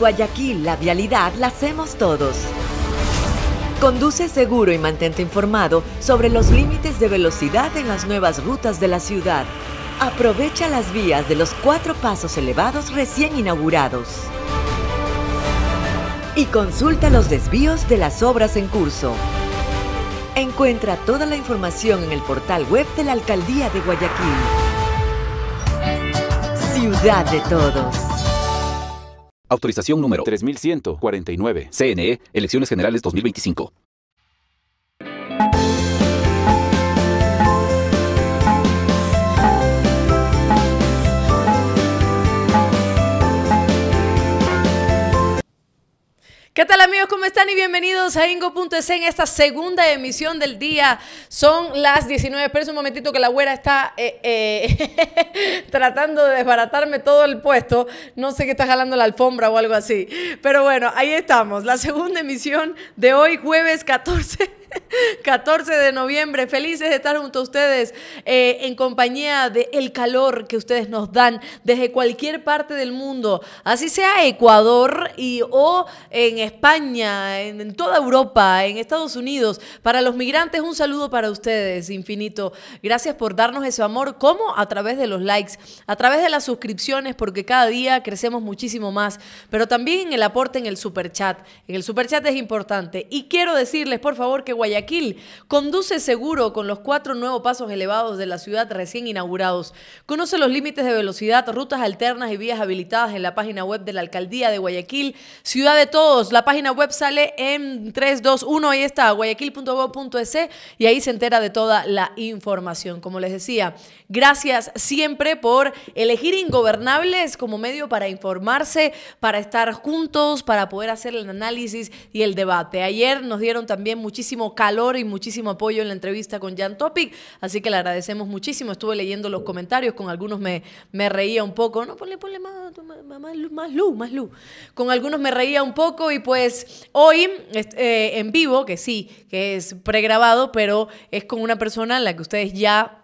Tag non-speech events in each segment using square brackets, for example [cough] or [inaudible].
Guayaquil, la vialidad la hacemos todos. Conduce seguro y mantente informado sobre los límites de velocidad en las nuevas rutas de la ciudad. Aprovecha las vías de los cuatro pasos elevados recién inaugurados. Y consulta los desvíos de las obras en curso. Encuentra toda la información en el portal web de la Alcaldía de Guayaquil. Ciudad de Todos. Autorización número 3149. CNE, e, Elecciones Generales 2025. ¿Qué tal amigos? ¿Cómo están? Y bienvenidos a Ingo.es en esta segunda emisión del día. Son las 19. Esperen un momentito que la güera está eh, eh, [laughs] tratando de desbaratarme todo el puesto. No sé qué está jalando la alfombra o algo así. Pero bueno, ahí estamos. La segunda emisión de hoy, jueves 14 14 [laughs] de noviembre. Felices de estar junto a ustedes eh, en compañía del el calor que ustedes nos dan desde cualquier parte del mundo, así sea Ecuador y o en España, en, toda Europa, en Estados Unidos. Para los migrantes, un saludo para ustedes, infinito. Gracias por darnos ese amor. como A través de los likes, a través de las suscripciones, porque cada día crecemos muchísimo más, pero también en el aporte en el superchat. En el superchat es importante. Y quiero decirles, por favor, que Guayaquil. Conduce seguro con los cuatro nuevos pasos elevados de la ciudad recién inaugurados. Conoce los límites de velocidad, rutas alternas y vías habilitadas en la página web de la Alcaldía de Guayaquil, Ciudad de Todos. La página web sale en 321, ahí está, guayaquil.gov.es e, y ahí se entera de toda la información. Como les decía, gracias siempre por elegir Ingobernables como medio para informarse, para estar juntos, para poder hacer el análisis y el debate. Ayer nos dieron también muchísimo calor y muchísimo apoyo en la entrevista con Jan Topic, así que le agradecemos muchísimo. Estuve leyendo los comentarios, con algunos me, me reía un poco, no, ponle, ponle más, más, más luz, más luz. Con algunos me reía un poco y pues hoy eh, en vivo, que sí, que es pregrabado, pero es con una persona en la que ustedes ya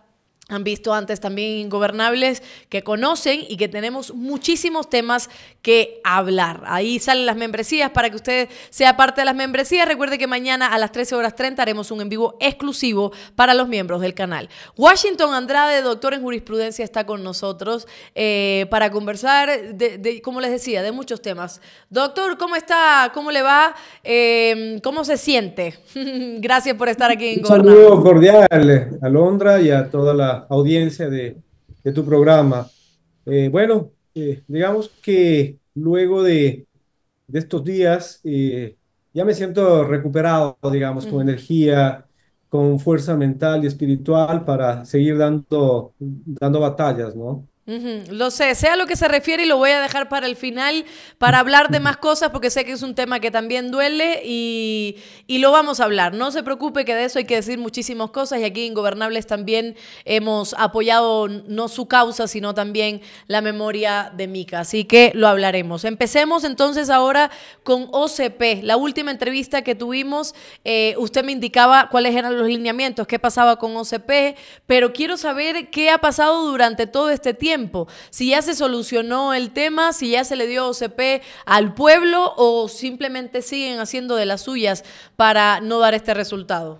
han visto antes también Ingobernables, que conocen y que tenemos muchísimos temas que hablar. Ahí salen las membresías para que usted sea parte de las membresías. Recuerde que mañana a las 13 horas 30 haremos un en vivo exclusivo para los miembros del canal. Washington Andrade, doctor en jurisprudencia, está con nosotros eh, para conversar, de, como les decía, de muchos temas. Doctor, ¿cómo está? ¿Cómo le va? Em, ¿Cómo se siente? [laughs] Gracias por estar aquí en Ingobernables. Un saludo cordial, eh, Londra y a toda la audiencia de, tu programa. Eh, bueno, eh, digamos que luego de, estos días eh, ya me siento recuperado, digamos, con energía, con fuerza mental y espiritual para seguir dando, dando batallas, ¿no? Lo sé, sea lo que se refiere y lo voy a dejar para el final para hablar de más cosas porque sé que es un tema que también duele y, lo vamos a hablar. No se preocupe que de eso hay que decir muchísimas cosas y aquí en Gobernables también hemos apoyado no su causa sino también la memoria de Mica, así que lo hablaremos. Empecemos entonces ahora con OCP, la última entrevista que tuvimos, eh, usted me indicaba cuáles eran los lineamientos, qué pasaba con OCP, pero quiero saber qué ha pasado durante todo este tiempo si ya se solucionó el tema, si ya se le dio OCP al pueblo o simplemente siguen haciendo de las suyas para no dar este resultado.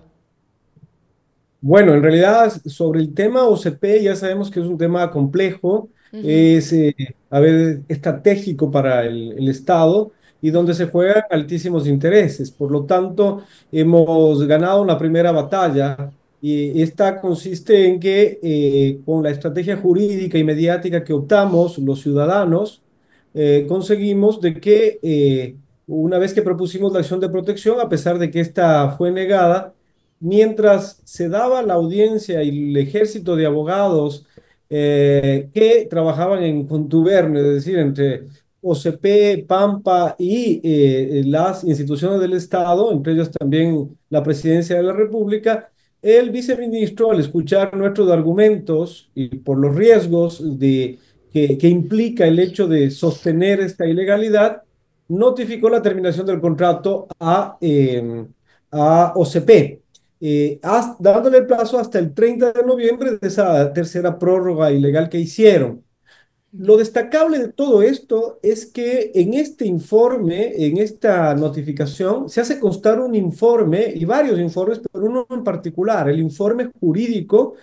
Bueno, en realidad sobre el tema OCP ya sabemos que es un tema complejo, es eh, a ver, estratégico para el, el Estado y donde se juegan altísimos intereses. Por lo tanto, hemos ganado una primera batalla y esta consiste en que eh, con la estrategia jurídica y mediática que optamos los ciudadanos, eh, conseguimos de que eh, una vez que propusimos la acción de protección, a pesar de que esta fue negada, mientras se daba la audiencia y el ejército de abogados que trabajaban en contubernio, es decir, entre OCP, Pampa y las instituciones del Estado, entre ellos también la Presidencia de la República, el viceministro, al escuchar nuestros argumentos y por los riesgos de, que, implica el hecho de sostener esta ilegalidad, notificó la terminación del contrato a, em, a OCP, eh, dándole el plazo hasta el 30 de noviembre de esa tercera prórroga ilegal que hicieron. Lo destacable de todo esto es que en este informe, en esta notificación, se hace constar un informe y varios informes, pero uno en particular, el informe jurídico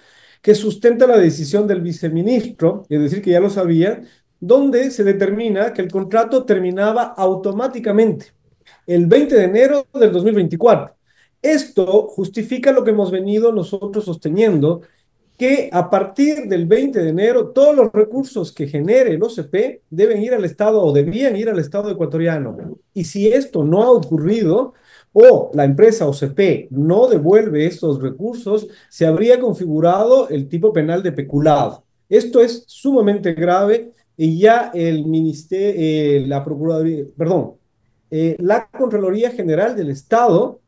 que sustenta la decisión del viceministro, es decir, que ya lo sabía, donde se determina que el contrato terminaba automáticamente el 20 de enero del 2024. Esto justifica lo que hemos venido nosotros sosteniendo que a partir del 20 de enero todos los recursos que genere el OCP deben ir al Estado o debían ir al Estado ecuatoriano. Y si esto no ha ocurrido o la empresa OCP no devuelve esos recursos, se habría configurado el tipo penal de peculado. Esto es sumamente grave y ya el ministerio, eh, la Procuraduría, perdón, eh, la Contraloría General del Estado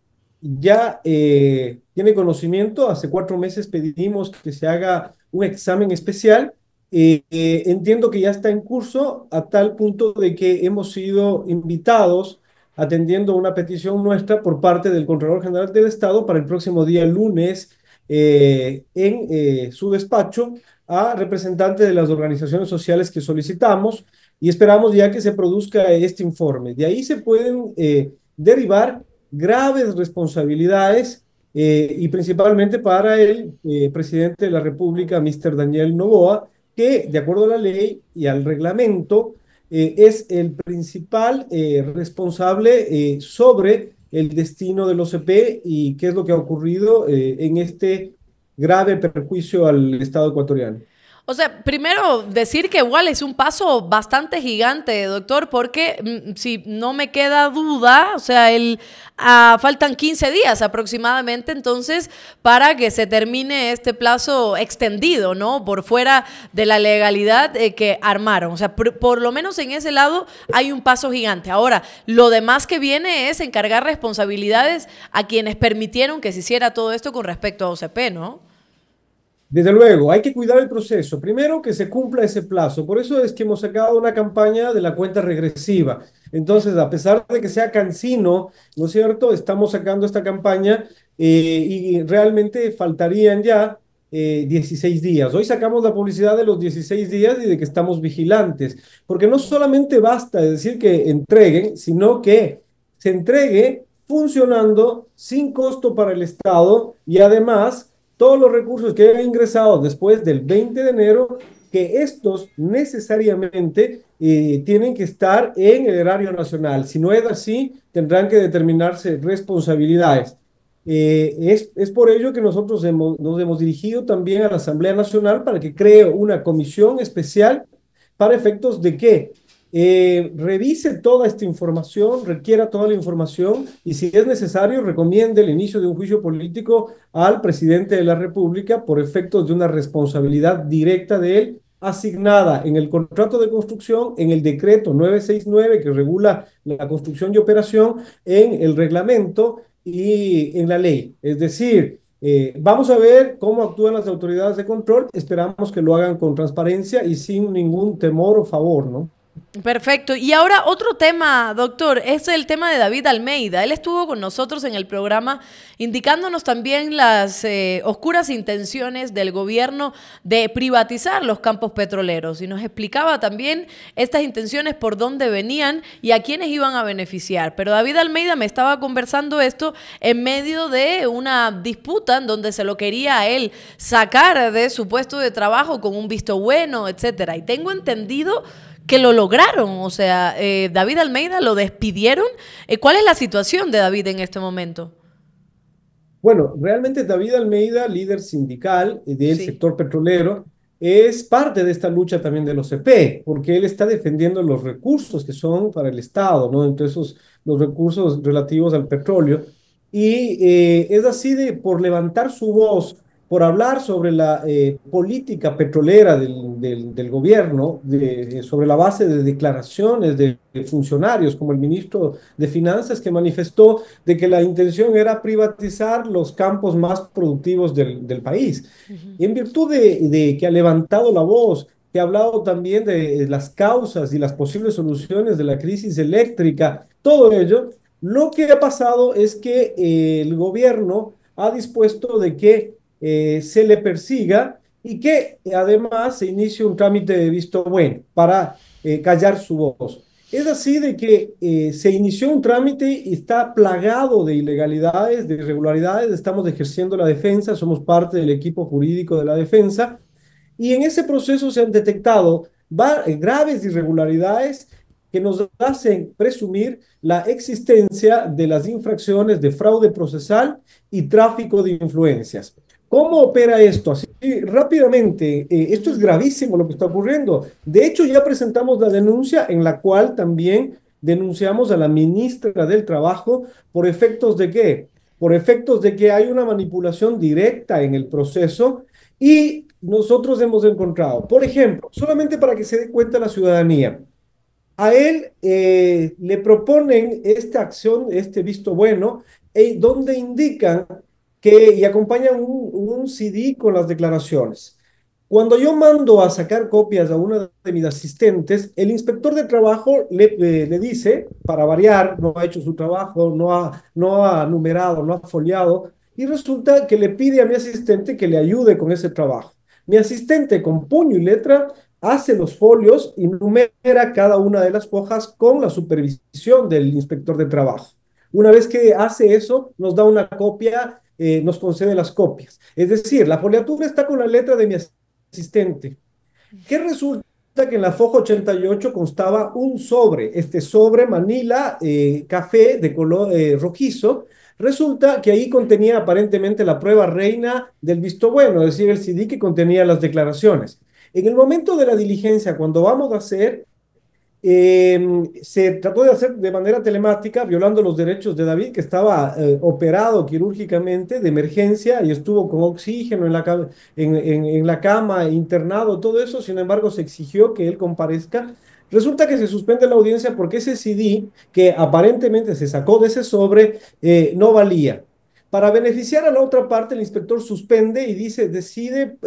ya... Eh, tiene conocimiento, hace cuatro meses pedimos que se haga un examen especial. Eh, eh, entiendo que ya está en curso a tal punto de que hemos sido invitados atendiendo una petición nuestra por parte del Contralor General del Estado para el próximo día lunes eh, en su despacho a representantes de las organizaciones sociales que solicitamos y esperamos ya que se produzca este informe. De ahí se pueden derivar graves responsabilidades eh, y principalmente para el eh, presidente de la República, Mr. Daniel Novoa, que de acuerdo a la ley y al reglamento eh, es el principal responsable sobre el destino del OCP y qué es lo que ha ocurrido en este grave perjuicio al Estado ecuatoriano. O sea, primero decir que igual es un paso bastante gigante, doctor, porque mm, si no me queda duda, o sea, el, ah, faltan 15 días aproximadamente entonces para que se termine este plazo extendido, ¿no? Por fuera de la legalidad eh, que armaron. O sea, por, lo menos en ese lado hay un paso gigante. Ahora, lo demás que viene es encargar responsabilidades a quienes permitieron que se hiciera todo esto con respecto a OCP, ¿no? Desde luego, hay que cuidar el proceso. Primero, que se cumpla ese plazo. Por eso es que hemos sacado una campaña de la cuenta regresiva. Entonces, a pesar de que sea cansino, ¿no es cierto? Estamos sacando esta campaña eh, y realmente faltarían ya 16 eh, días. Hoy sacamos la publicidad de los 16 días y de que estamos vigilantes. Porque no solamente basta decir que entreguen, sino que se entregue funcionando sin costo para el Estado y además todos los recursos que hayan ingresado después del 20 de enero, que estos necesariamente eh, tienen que estar en el erario nacional. Si no es así, tendrán que determinarse responsabilidades. Eh, es, por ello que nosotros nos hemos dirigido también a la Asamblea Nacional para que cree una comisión especial para efectos de que eh, revise toda esta información, requiera toda la información y si es necesario, recomiende el inicio de un juicio político al presidente de la República por efectos de una responsabilidad directa de él asignada en el contrato de construcción, en el decreto 969 que regula la construcción y operación, en el reglamento y en la ley. Es decir, eh, vamos a ver cómo actúan las autoridades de control. Esperamos que lo hagan con transparencia y sin ningún temor o favor, ¿no? Perfecto. Y ahora otro tema, doctor, es el tema de David Almeida. Él estuvo con nosotros en el programa indicándonos también las eh, oscuras intenciones del gobierno de privatizar los campos petroleros y nos explicaba también estas intenciones por dónde venían y a quiénes iban a beneficiar. Pero David Almeida me estaba conversando esto en medio de una disputa en donde se lo quería a él sacar de su puesto de trabajo con un visto bueno, etcétera. Y tengo entendido que lo lograron. O sea, eh, David Almeida lo despidieron. Eh, ¿Cuál es la situación de David en este momento? Bueno, realmente David Almeida, líder sindical eh, del sector petrolero, es parte de esta lucha también de los CP, e porque él está defendiendo los recursos que son para el Estado, ¿no? Entre esos, los recursos relativos al petróleo. Y es así de por levantar su voz por hablar sobre la eh, política petrolera del, del, gobierno, de, eh, sobre la base de declaraciones de funcionarios, como el ministro de Finanzas, que manifestó de que la intención era privatizar los campos más productivos del, del país. Y en virtud de, que ha levantado la voz, que ha hablado también de eh, las causas y las posibles soluciones de la crisis eléctrica, todo ello, lo que ha pasado es que el gobierno ha dispuesto de que eh, se le persiga y que además se inicie un trámite de visto bueno para eh, callar su voz. Es así de que eh, se inició un trámite y está plagado de ilegalidades, de irregularidades, estamos ejerciendo la defensa, somos parte del equipo jurídico de la defensa, y en ese proceso se han detectado graves irregularidades que nos hacen presumir la existencia de las infracciones de fraude procesal y tráfico de influencias. ¿Cómo opera esto? Así rápidamente, eh, esto es gravísimo lo que está ocurriendo. De hecho, ya presentamos la denuncia en la cual también denunciamos a la ministra del Trabajo por efectos de qué? Por efectos de que hay una manipulación directa en el proceso y nosotros hemos encontrado, por ejemplo, solamente para que se dé cuenta la ciudadanía, a él eh, le proponen esta acción, este visto bueno, e, donde indican y acompaña un, CD con las declaraciones. Cuando yo mando a sacar copias a una de mis asistentes, el inspector de trabajo le, dice, para variar, no ha hecho su trabajo, no ha, no ha numerado, no ha foliado, y resulta que le pide a mi asistente que le ayude con ese trabajo. Mi asistente con puño y letra hace los folios y numera cada una de las hojas con la supervisión del inspector de trabajo. Una vez que hace eso, nos da una copia eh, nos concede las copias. Es decir, la foliatura está con la letra de mi asistente. que resulta? que en la foja 88 constaba un sobre, este sobre Manila eh, café de color eh, rojizo, Resulta que ahí contenía aparentemente la prueba reina del visto bueno, es decir, el CD que contenía las declaraciones. En el momento de la diligencia, cuando vamos a hacer eh, se trató de hacer de manera telemática, violando los derechos de David, que estaba eh, operado quirúrgicamente de emergencia y estuvo con oxígeno en la, en, la cama, internado, todo eso. Sin embargo, se exigió que él comparezca. Resulta que se suspende la audiencia porque ese CD que aparentemente se sacó de ese sobre eh, no valía. Para beneficiar a la otra parte, el inspector suspende y dice, decide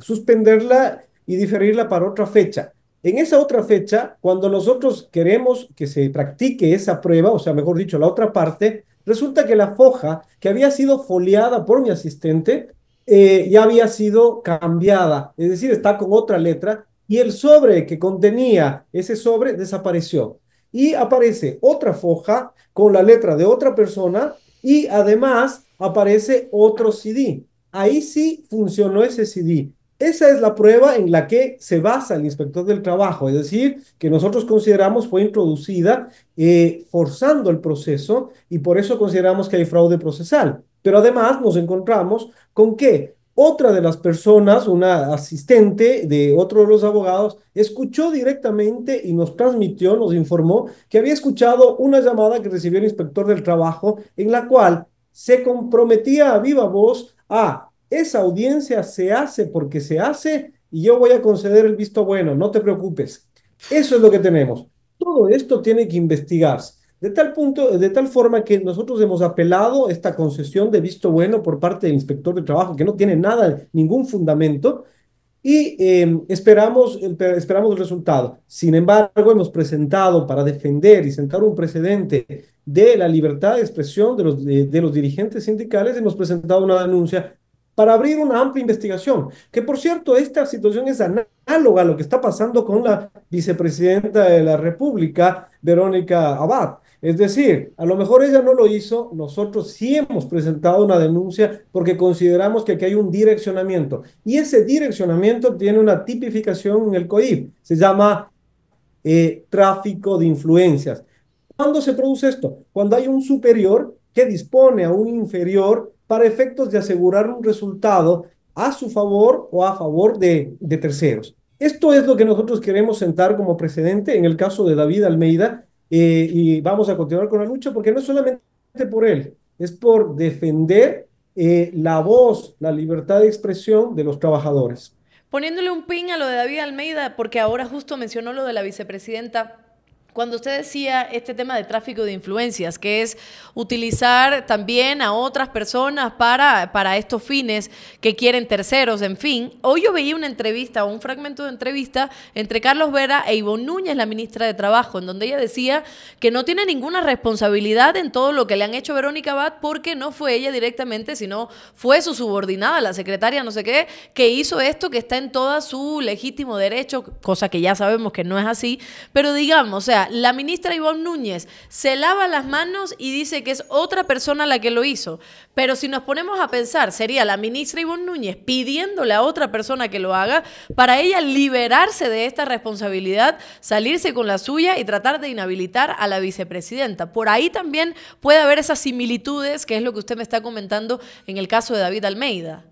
suspenderla y diferirla para otra fecha. En esa otra fecha, cuando nosotros queremos que se practique esa prueba, o sea, mejor dicho, la otra parte, resulta que la foja que había sido foliada por mi asistente eh, ya había sido cambiada, es decir, está con otra letra y el sobre que contenía ese sobre desapareció. Y aparece otra foja con la letra de otra persona y además aparece otro CD. Ahí sí funcionó ese CD, esa es la prueba en la que se basa el inspector del trabajo, es decir, que nosotros consideramos fue introducida eh, forzando el proceso y por eso consideramos que hay fraude procesal. Pero además nos encontramos con que otra de las personas, una asistente de otro de los abogados, escuchó directamente y nos transmitió, nos informó que había escuchado una llamada que recibió el inspector del trabajo en la cual se comprometía a viva voz a esa audiencia se hace porque se hace y yo voy a conceder el visto bueno, no te preocupes. Eso es lo que tenemos. Todo esto tiene que investigarse. De tal punto, de tal forma que nosotros hemos apelado esta concesión de visto bueno por parte del inspector de trabajo, que no tiene nada, ningún fundamento, y em, esperamos, el, em, esperamos el resultado. Sin embargo, hemos presentado para defender y sentar un precedente de la libertad de expresión de los, de los dirigentes sindicales, hemos presentado una denuncia para abrir una amplia investigación. Que por cierto, esta situación es análoga a lo que está pasando con la vicepresidenta de la República, Verónica Abad. Es decir, a lo mejor ella no lo hizo, nosotros sí hemos presentado una denuncia porque consideramos que aquí hay un direccionamiento. Y ese direccionamiento tiene una tipificación en el COIP, se llama eh, tráfico de influencias. ¿Cuándo se produce esto? Cuando hay un superior que dispone a un inferior para efectos de asegurar un resultado a su favor o a favor de, terceros. Esto es lo que nosotros queremos sentar como precedente en el caso de David Almeida eh, y vamos a continuar con la lucha porque no es solamente por él, es por defender eh, la voz, la libertad de expresión de los trabajadores. Poniéndole un pin a lo de David Almeida, porque ahora justo mencionó lo de la vicepresidenta cuando usted decía este tema de tráfico de influencias, que es utilizar también a otras personas para, para estos fines que quieren terceros, en fin, hoy yo veía una entrevista o un fragmento de entrevista entre Carlos Vera e Ivonne Núñez, la ministra de Trabajo, en donde ella decía que no tiene ninguna responsabilidad en todo lo que le han hecho Verónica Abad porque no fue ella directamente, sino fue su subordinada, la secretaria, no sé qué, que hizo esto, que está en todo su legítimo derecho, cosa que ya sabemos que no es así, pero digamos, o sea, la ministra Ivonne Núñez se lava las manos y dice que es otra persona la que lo hizo. Pero si nos ponemos a pensar, sería la ministra Ivonne Núñez pidiéndole a otra persona que lo haga para ella liberarse de esta responsabilidad, salirse con la suya y tratar de inhabilitar a la vicepresidenta. Por ahí también puede haber esas similitudes, que es lo que usted me está comentando en el caso de David Almeida.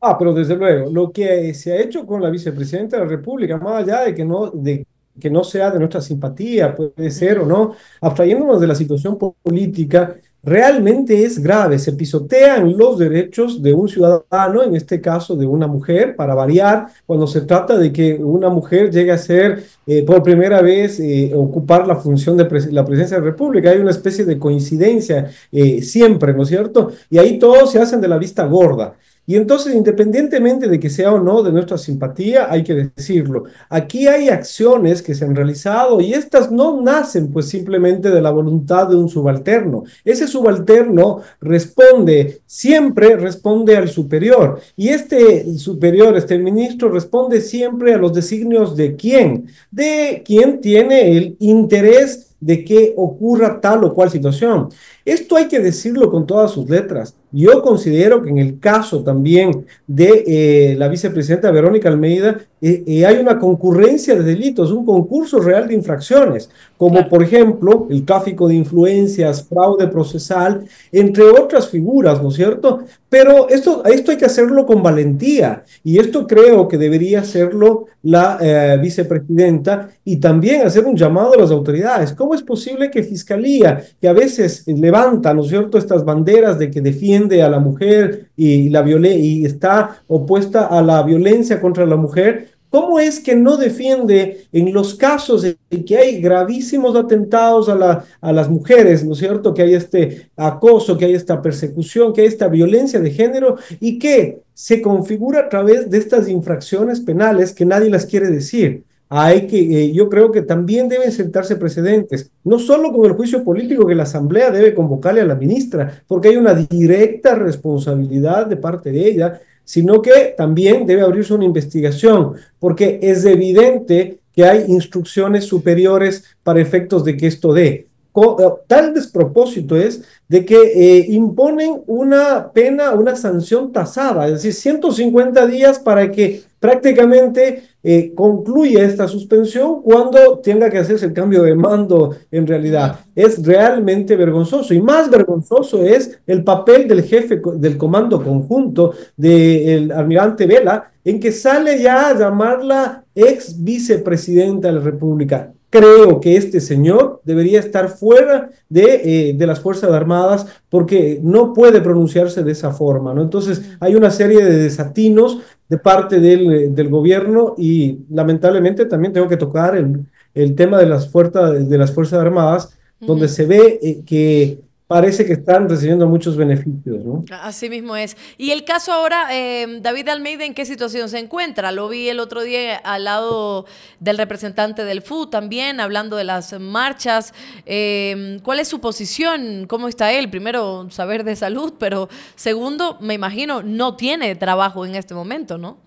Ah, pero desde luego, lo que se ha hecho con la vicepresidenta de la República, más allá de que no, de, que no sea de nuestra simpatía, puede ser o no, abstrayéndonos de la situación política, realmente es grave. Se pisotean los derechos de un ciudadano, en este caso de una mujer, para variar, cuando se trata de que una mujer llegue a ser eh, por primera vez eh, ocupar la función de la presidencia de la República. Hay una especie de coincidencia eh, siempre, ¿no es cierto? Y ahí todos se hacen de la vista gorda. Y entonces, independientemente de que sea o no de nuestra simpatía, hay que decirlo. Aquí hay acciones que se han realizado y estas no nacen pues simplemente de la voluntad de un subalterno. Ese subalterno responde, siempre responde al superior. Y este superior, este ministro, responde siempre a los designios de quién, de quién tiene el interés de que ocurra tal o cual situación. Esto hay que decirlo con todas sus letras. Yo considero que en el caso también de eh, la vicepresidenta Verónica Almeida, eh, eh, hay una concurrencia de delitos, un concurso real de infracciones, como por ejemplo el tráfico de influencias, fraude procesal, entre otras figuras, ¿no es cierto? Pero esto, esto hay que hacerlo con valentía y esto creo que debería hacerlo la vicepresidenta y también hacer un llamado a las autoridades. ¿Cómo es posible que Fiscalía, que a veces levanta, ¿no es cierto?, estas banderas de que defiende defiende a la mujer y, la y está opuesta a la violencia contra la mujer, ¿Cómo es que no defiende en los casos en que hay gravísimos atentados a, la, a, las mujeres, ¿no es cierto? Que hay este acoso, que hay esta persecución, que hay esta violencia de género y que se configura a través de estas infracciones penales que nadie las quiere decir hay que, eh, yo creo que también deben sentarse precedentes, no solo con el juicio político que la Asamblea debe convocarle a la ministra, porque hay una directa responsabilidad de parte de ella, sino que también debe abrirse una investigación, porque es evidente que hay instrucciones superiores para efectos de que esto dé. Eh, tal despropósito es de que eh, imponen una pena, una sanción tasada, es decir, 150 días para que prácticamente eh, concluye esta suspensión cuando tenga que hacerse el cambio de mando en realidad. Es realmente vergonzoso y más vergonzoso es el papel del jefe del comando conjunto del almirante Vela en que sale ya a llamarla ex vicepresidenta de la República creo que este señor debería estar fuera de, eh, de, las Fuerzas Armadas porque no puede pronunciarse de esa forma, ¿no? Entonces hay una serie de desatinos de parte del, eh, del gobierno y lamentablemente también tengo que tocar el, tema de las, fuerzas de las Fuerzas Armadas, donde se ve eh, que parece que están recibiendo muchos beneficios. ¿no? Así mismo es. Y el caso ahora, eh, David Almeida, ¿en qué situación se encuentra? Lo vi el otro día al lado del representante del FU también, hablando de las marchas. Em, ¿Cuál es su posición? ¿Cómo está él? Primero, saber de salud, pero segundo, me imagino, no tiene trabajo en este momento, ¿no?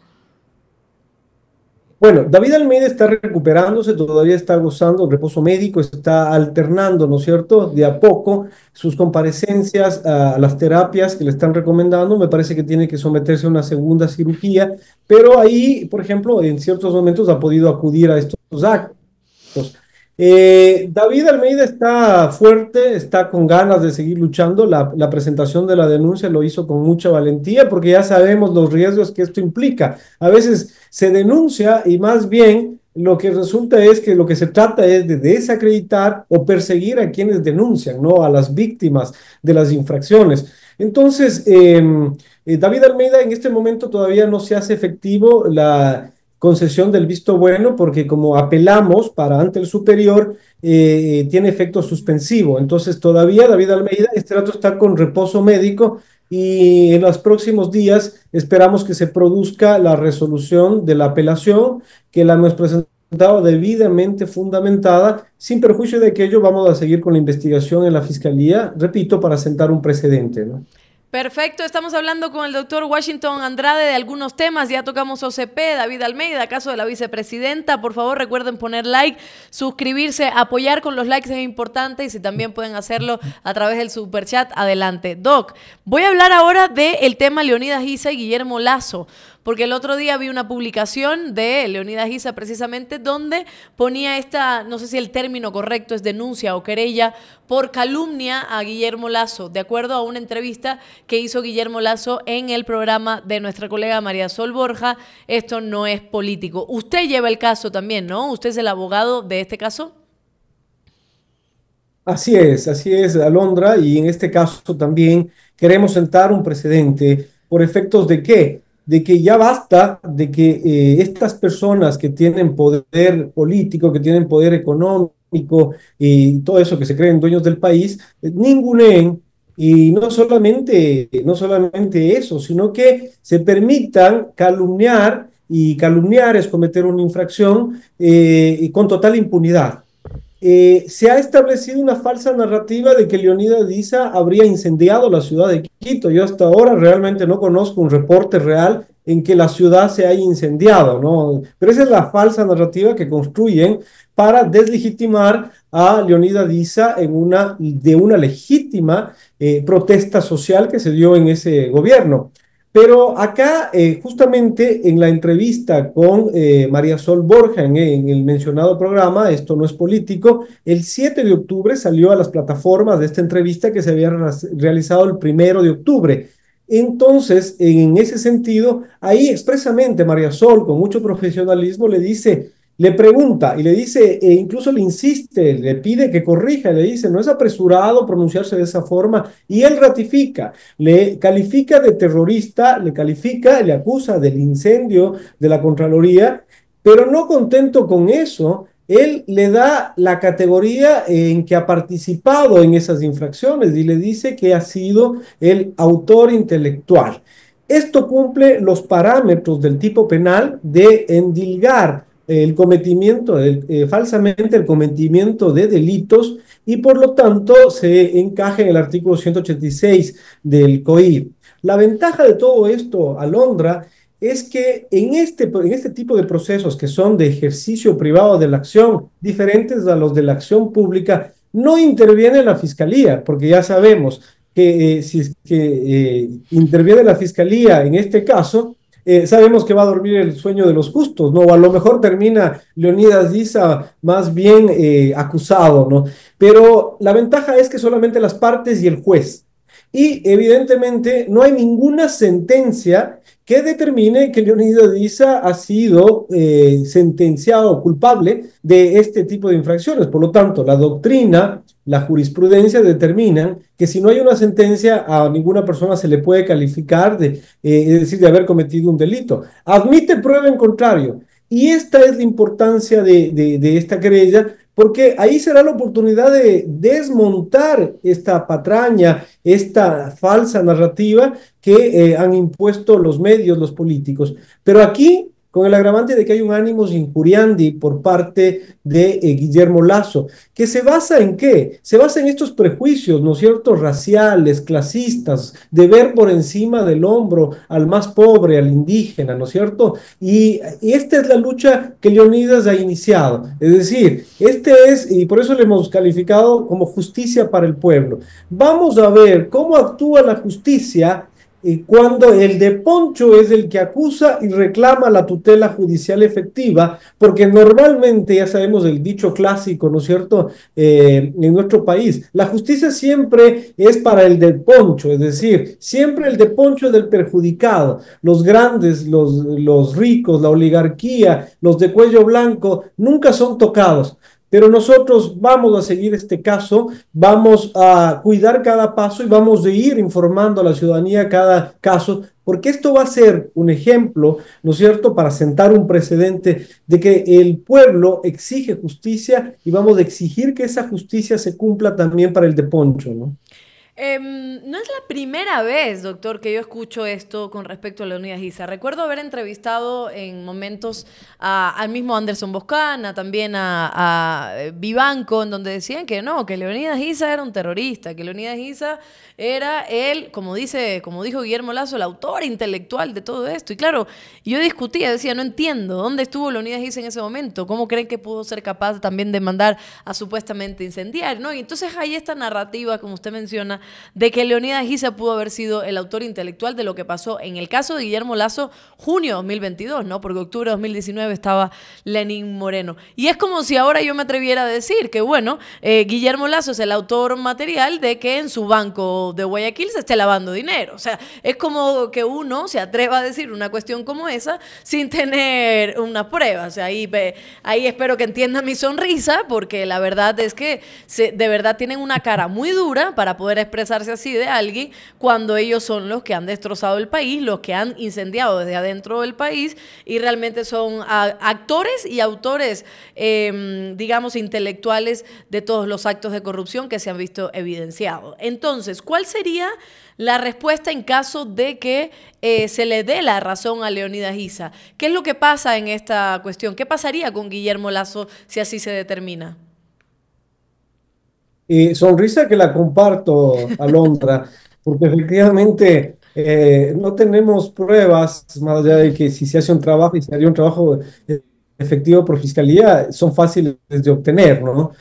Bueno, David Almeida está recuperándose, todavía está gozando de reposo médico, está alternando, ¿no es cierto?, de a poco sus comparecencias a las terapias que le están recomendando. Me parece que tiene que someterse a una segunda cirugía, pero ahí, por ejemplo, en ciertos momentos ha podido acudir a estos actos. Eh, David Almeida está fuerte, está con ganas de seguir luchando. La, presentación de la denuncia lo hizo con mucha valentía porque ya sabemos los riesgos que esto implica. A veces se denuncia y más bien lo que resulta es que lo que se trata es de desacreditar o perseguir a quienes denuncian, ¿no? A las víctimas de las infracciones. Entonces, em, eh, David Almeida en este momento todavía no se hace efectivo la concesión del visto bueno porque como apelamos para ante el superior, eh, eh, tiene efecto suspensivo. Entonces todavía David Almeida, este trato está con reposo médico y en los próximos días esperamos que se produzca la resolución de la apelación que la hemos presentado debidamente fundamentada, sin perjuicio de que ello vamos a seguir con la investigación en la Fiscalía, repito, para sentar un precedente. ¿no? Perfecto, estamos hablando con el doctor Washington Andrade de algunos temas, ya tocamos OCP, David Almeida, caso de la vicepresidenta, por favor recuerden poner like, suscribirse, apoyar con los likes es importante y si también pueden hacerlo a través del superchat, adelante. Doc, voy a hablar ahora del el tema Leonidas Issa y Guillermo Lazo. Porque el otro día vi una publicación de Leonidas Giza precisamente donde ponía esta, no sé si el término correcto es denuncia o querella por calumnia a Guillermo Lazo, de acuerdo a una entrevista que hizo Guillermo Lazo en el programa de nuestra colega María Sol Borja. Esto no es político. Usted lleva el caso también, ¿no? Usted es el abogado de este caso. Así es, así es, Alondra, y en este caso también queremos sentar un precedente por efectos de qué? de que ya basta de que eh, estas personas que tienen poder político, que tienen poder económico y todo eso, que se creen dueños del país, eh, Y no solamente, no solamente eso, sino que se permitan calumniar, y calumniar es cometer una infracción eh, con total impunidad. Eh, se ha establecido una falsa narrativa de que Leonida Diza habría incendiado la ciudad de Quito. Yo hasta ahora realmente no conozco un reporte real en que la ciudad se haya incendiado, ¿no? Pero esa es la falsa narrativa que construyen para deslegitimar a Leonida Diza en una, de una legítima eh, protesta social que se dio en ese gobierno. Pero acá, eh, justamente en la entrevista con eh, María Sol Borja en, el mencionado programa, Esto no es político, el 7 de octubre salió a las plataformas de esta entrevista que se había realizado el primero de octubre. Entonces, en ese sentido, ahí expresamente María Sol, con mucho profesionalismo, le dice, le pregunta y le dice, e incluso le insiste, le pide que corrija, le dice, no es apresurado pronunciarse de esa forma, y él ratifica, le califica de terrorista, le califica, le acusa del incendio de la Contraloría, pero no contento con eso, él le da la categoría en que ha participado en esas infracciones y le dice que ha sido el autor intelectual. Esto cumple los parámetros del tipo penal de endilgar el cometimiento, eh, falsamente el cometimiento de delitos y por lo tanto se encaja en el artículo 186 del COI. La ventaja de todo esto, Alondra, es que en este, en este tipo de procesos que son de ejercicio privado de la acción, diferentes a los de la acción pública, no interviene la fiscalía, porque ya sabemos que eh, si que eh, interviene la fiscalía en este caso, eh, sabemos que va a dormir el sueño de los justos, ¿no? O a lo mejor termina Leonidas Diza más bien eh, acusado, ¿no? Pero la ventaja es que solamente las partes y el juez. Y evidentemente no hay ninguna sentencia que determine que Leonidas Diza ha sido eh, sentenciado culpable de este tipo de infracciones. Por lo tanto, la doctrina la jurisprudencia determina que si no hay una sentencia a ninguna persona se le puede calificar de, eh, decir, de haber cometido un delito. Admite prueba en contrario. Y esta es la importancia de, esta querella, porque ahí será la oportunidad de desmontar esta patraña, esta falsa narrativa que eh, han impuesto los medios, los políticos. Pero aquí con el agravante de que hay un ánimos injuriandi por parte de eh, Guillermo Lazo, que se basa en qué? Se basa en estos prejuicios, ¿no es cierto?, raciales, clasistas, de ver por encima del hombro al más pobre, al indígena, ¿no es cierto? Y, y esta es la lucha que Leonidas ha iniciado, es decir, este es, y por eso le hemos calificado como justicia para el pueblo. Vamos a ver cómo actúa la justicia cuando el de Poncho es el que acusa y reclama la tutela judicial efectiva, porque normalmente, ya sabemos el dicho clásico, ¿no es cierto?, eh, en nuestro país, la justicia siempre es para el de Poncho, es decir, siempre el de Poncho es del perjudicado, los grandes, los, los ricos, la oligarquía, los de cuello blanco, nunca son tocados. Pero nosotros vamos a seguir este caso, vamos a cuidar cada paso y vamos a ir informando a la ciudadanía cada caso, porque esto va a ser un ejemplo, ¿no es cierto?, para sentar un precedente de que el pueblo exige justicia y vamos a exigir que esa justicia se cumpla también para el de Poncho, ¿no? Em, no es la primera vez, doctor, que yo escucho esto con respecto a Leonidas Giza. Recuerdo haber entrevistado en momentos al mismo Anderson Boscana, también a, eh, Vivanco, en donde decían que no, que Leonidas Giza era un terrorista, que Leonidas Giza era él, como, dice, como dijo Guillermo Lazo, el autor intelectual de todo esto. Y claro, yo discutía, decía, no entiendo, ¿dónde estuvo Leonidas Giza en ese momento? ¿Cómo creen que pudo ser capaz también de mandar a supuestamente incendiar? ¿no? Y entonces hay esta narrativa, como usted menciona, de que Leonidas Giza pudo haber sido el autor intelectual de lo que pasó en el caso de Guillermo Lazo, junio de 2022, ¿no? Porque octubre de 2019 estaba Lenín Moreno. Y es como si ahora yo me atreviera a decir que, bueno, eh, Guillermo Lazo es el autor material de que en su banco de Guayaquil se esté lavando dinero. O sea, es como que uno se atreva a decir una cuestión como esa sin tener una prueba. sea, ahí, ahí espero que entienda mi sonrisa, porque la verdad es que de verdad tienen una cara muy dura para poder expresarse así de alguien cuando ellos son los que han destrozado el país, los que han incendiado desde adentro del país y realmente son ah, actores y autores, em, digamos, intelectuales de todos los actos de corrupción que se han visto evidenciados. Entonces, ¿cuál sería la respuesta en caso de que eh, se le dé la razón a Leonidas Gisa? ¿Qué es lo que pasa en esta cuestión? ¿Qué pasaría con Guillermo Lazo si así se determina? sonrisa que la comparto, Alondra, porque efectivamente eh, no tenemos pruebas, más allá de que si se hace un trabajo y se haría un trabajo efectivo por fiscalía, son fáciles de obtener, ¿no?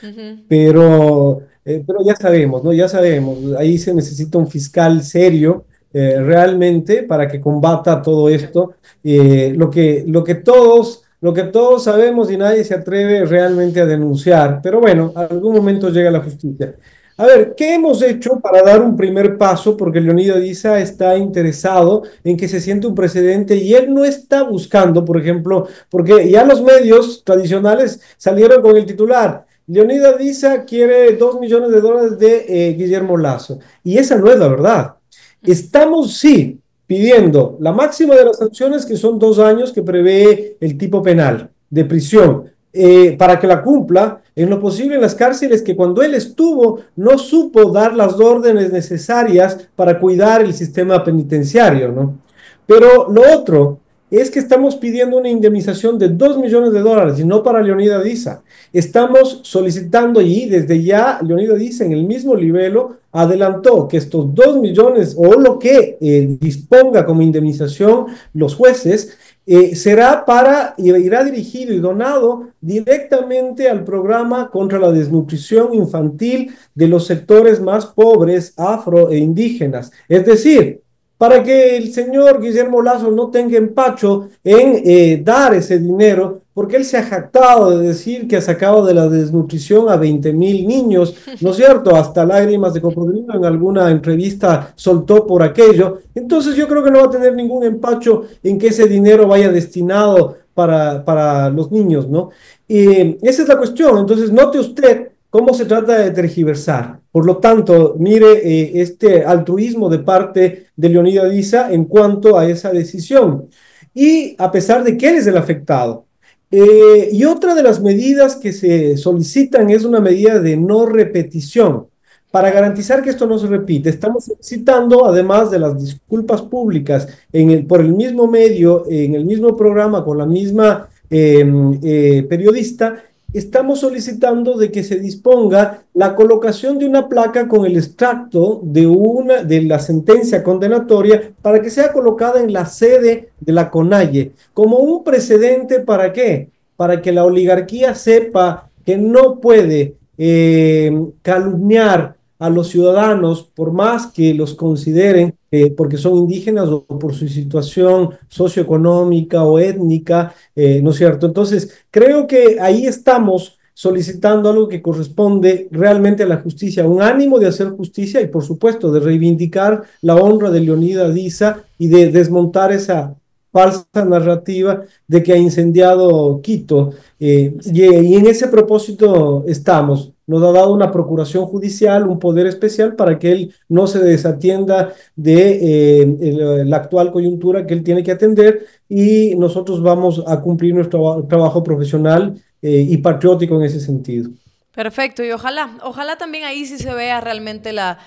Pero eh, pero ya sabemos, ¿no? Ya sabemos, ahí se necesita un fiscal serio eh, realmente para que combata todo esto. lo, que, lo que todos lo que todos sabemos y nadie se atreve realmente a denunciar. Pero bueno, algún momento llega la justicia. A ver, ¿qué hemos hecho para dar un primer paso? Porque Leonido Diza está interesado en que se siente un precedente y él no está buscando, por ejemplo, porque ya los medios tradicionales salieron con el titular. leonida Diza quiere dos millones de dólares de eh, Guillermo Lazo. Y esa no es la verdad. Mm. Estamos, sí, pidiendo la máxima de las sanciones, que son dos años que prevé el tipo penal de prisión, eh, para que la cumpla en lo posible en las cárceles que cuando él estuvo no supo dar las órdenes necesarias para cuidar el sistema penitenciario, ¿no? Pero lo otro es que estamos pidiendo una indemnización de 2 millones de dólares y no para Leonida Disa. Estamos solicitando allí desde ya Leonida Disa en el mismo nivel, adelantó que estos 2 millones o lo que eh, disponga como indemnización los jueces eh, será para, irá dirigido y donado directamente al programa contra la desnutrición infantil de los sectores más pobres, afro e indígenas. Es decir, para que el señor Guillermo Lazo no tenga empacho en eh, dar ese dinero, porque él se ha jactado de decir que ha sacado de la desnutrición a 20 mil niños, ¿no es cierto? Hasta lágrimas de cocodrilo en alguna entrevista soltó por aquello. Entonces yo creo que no va a tener ningún empacho en que ese dinero vaya destinado para, para los niños, ¿no? Y eh, esa es la cuestión. Entonces note usted ¿Cómo se trata de tergiversar? Por lo tanto, mire eh, este altruismo de parte de Leonida Diza en cuanto a esa decisión. Y a pesar de que él es el afectado. Eh, y otra de las medidas que se solicitan es una medida de no repetición. Para garantizar que esto no se repite, estamos solicitando, además de las disculpas públicas en el, por el mismo medio, en el mismo programa, con la misma eh, periodista, estamos solicitando de que se disponga la colocación de una placa con el extracto de una de la sentencia condenatoria para que sea colocada en la sede de la CONAIE, como un precedente para qué? Para que la oligarquía sepa que no puede eh, calumniar a los ciudadanos por más que los consideren eh, porque son indígenas o por su situación socioeconómica o étnica, eh, ¿no es cierto? Entonces, creo que ahí estamos solicitando algo que corresponde realmente a la justicia, un ánimo de hacer justicia y por supuesto de reivindicar la honra de Leonida Diza y de desmontar esa falsa narrativa de que ha incendiado Quito. Eh, y en ese propósito estamos nos ha dado una procuración judicial, un poder especial para que él no se desatienda de eh, la actual coyuntura que él tiene que atender y nosotros vamos a cumplir nuestro trabajo profesional eh, y patriótico en ese sentido. Perfecto, y ojalá, ojalá también ahí sí se vea realmente la,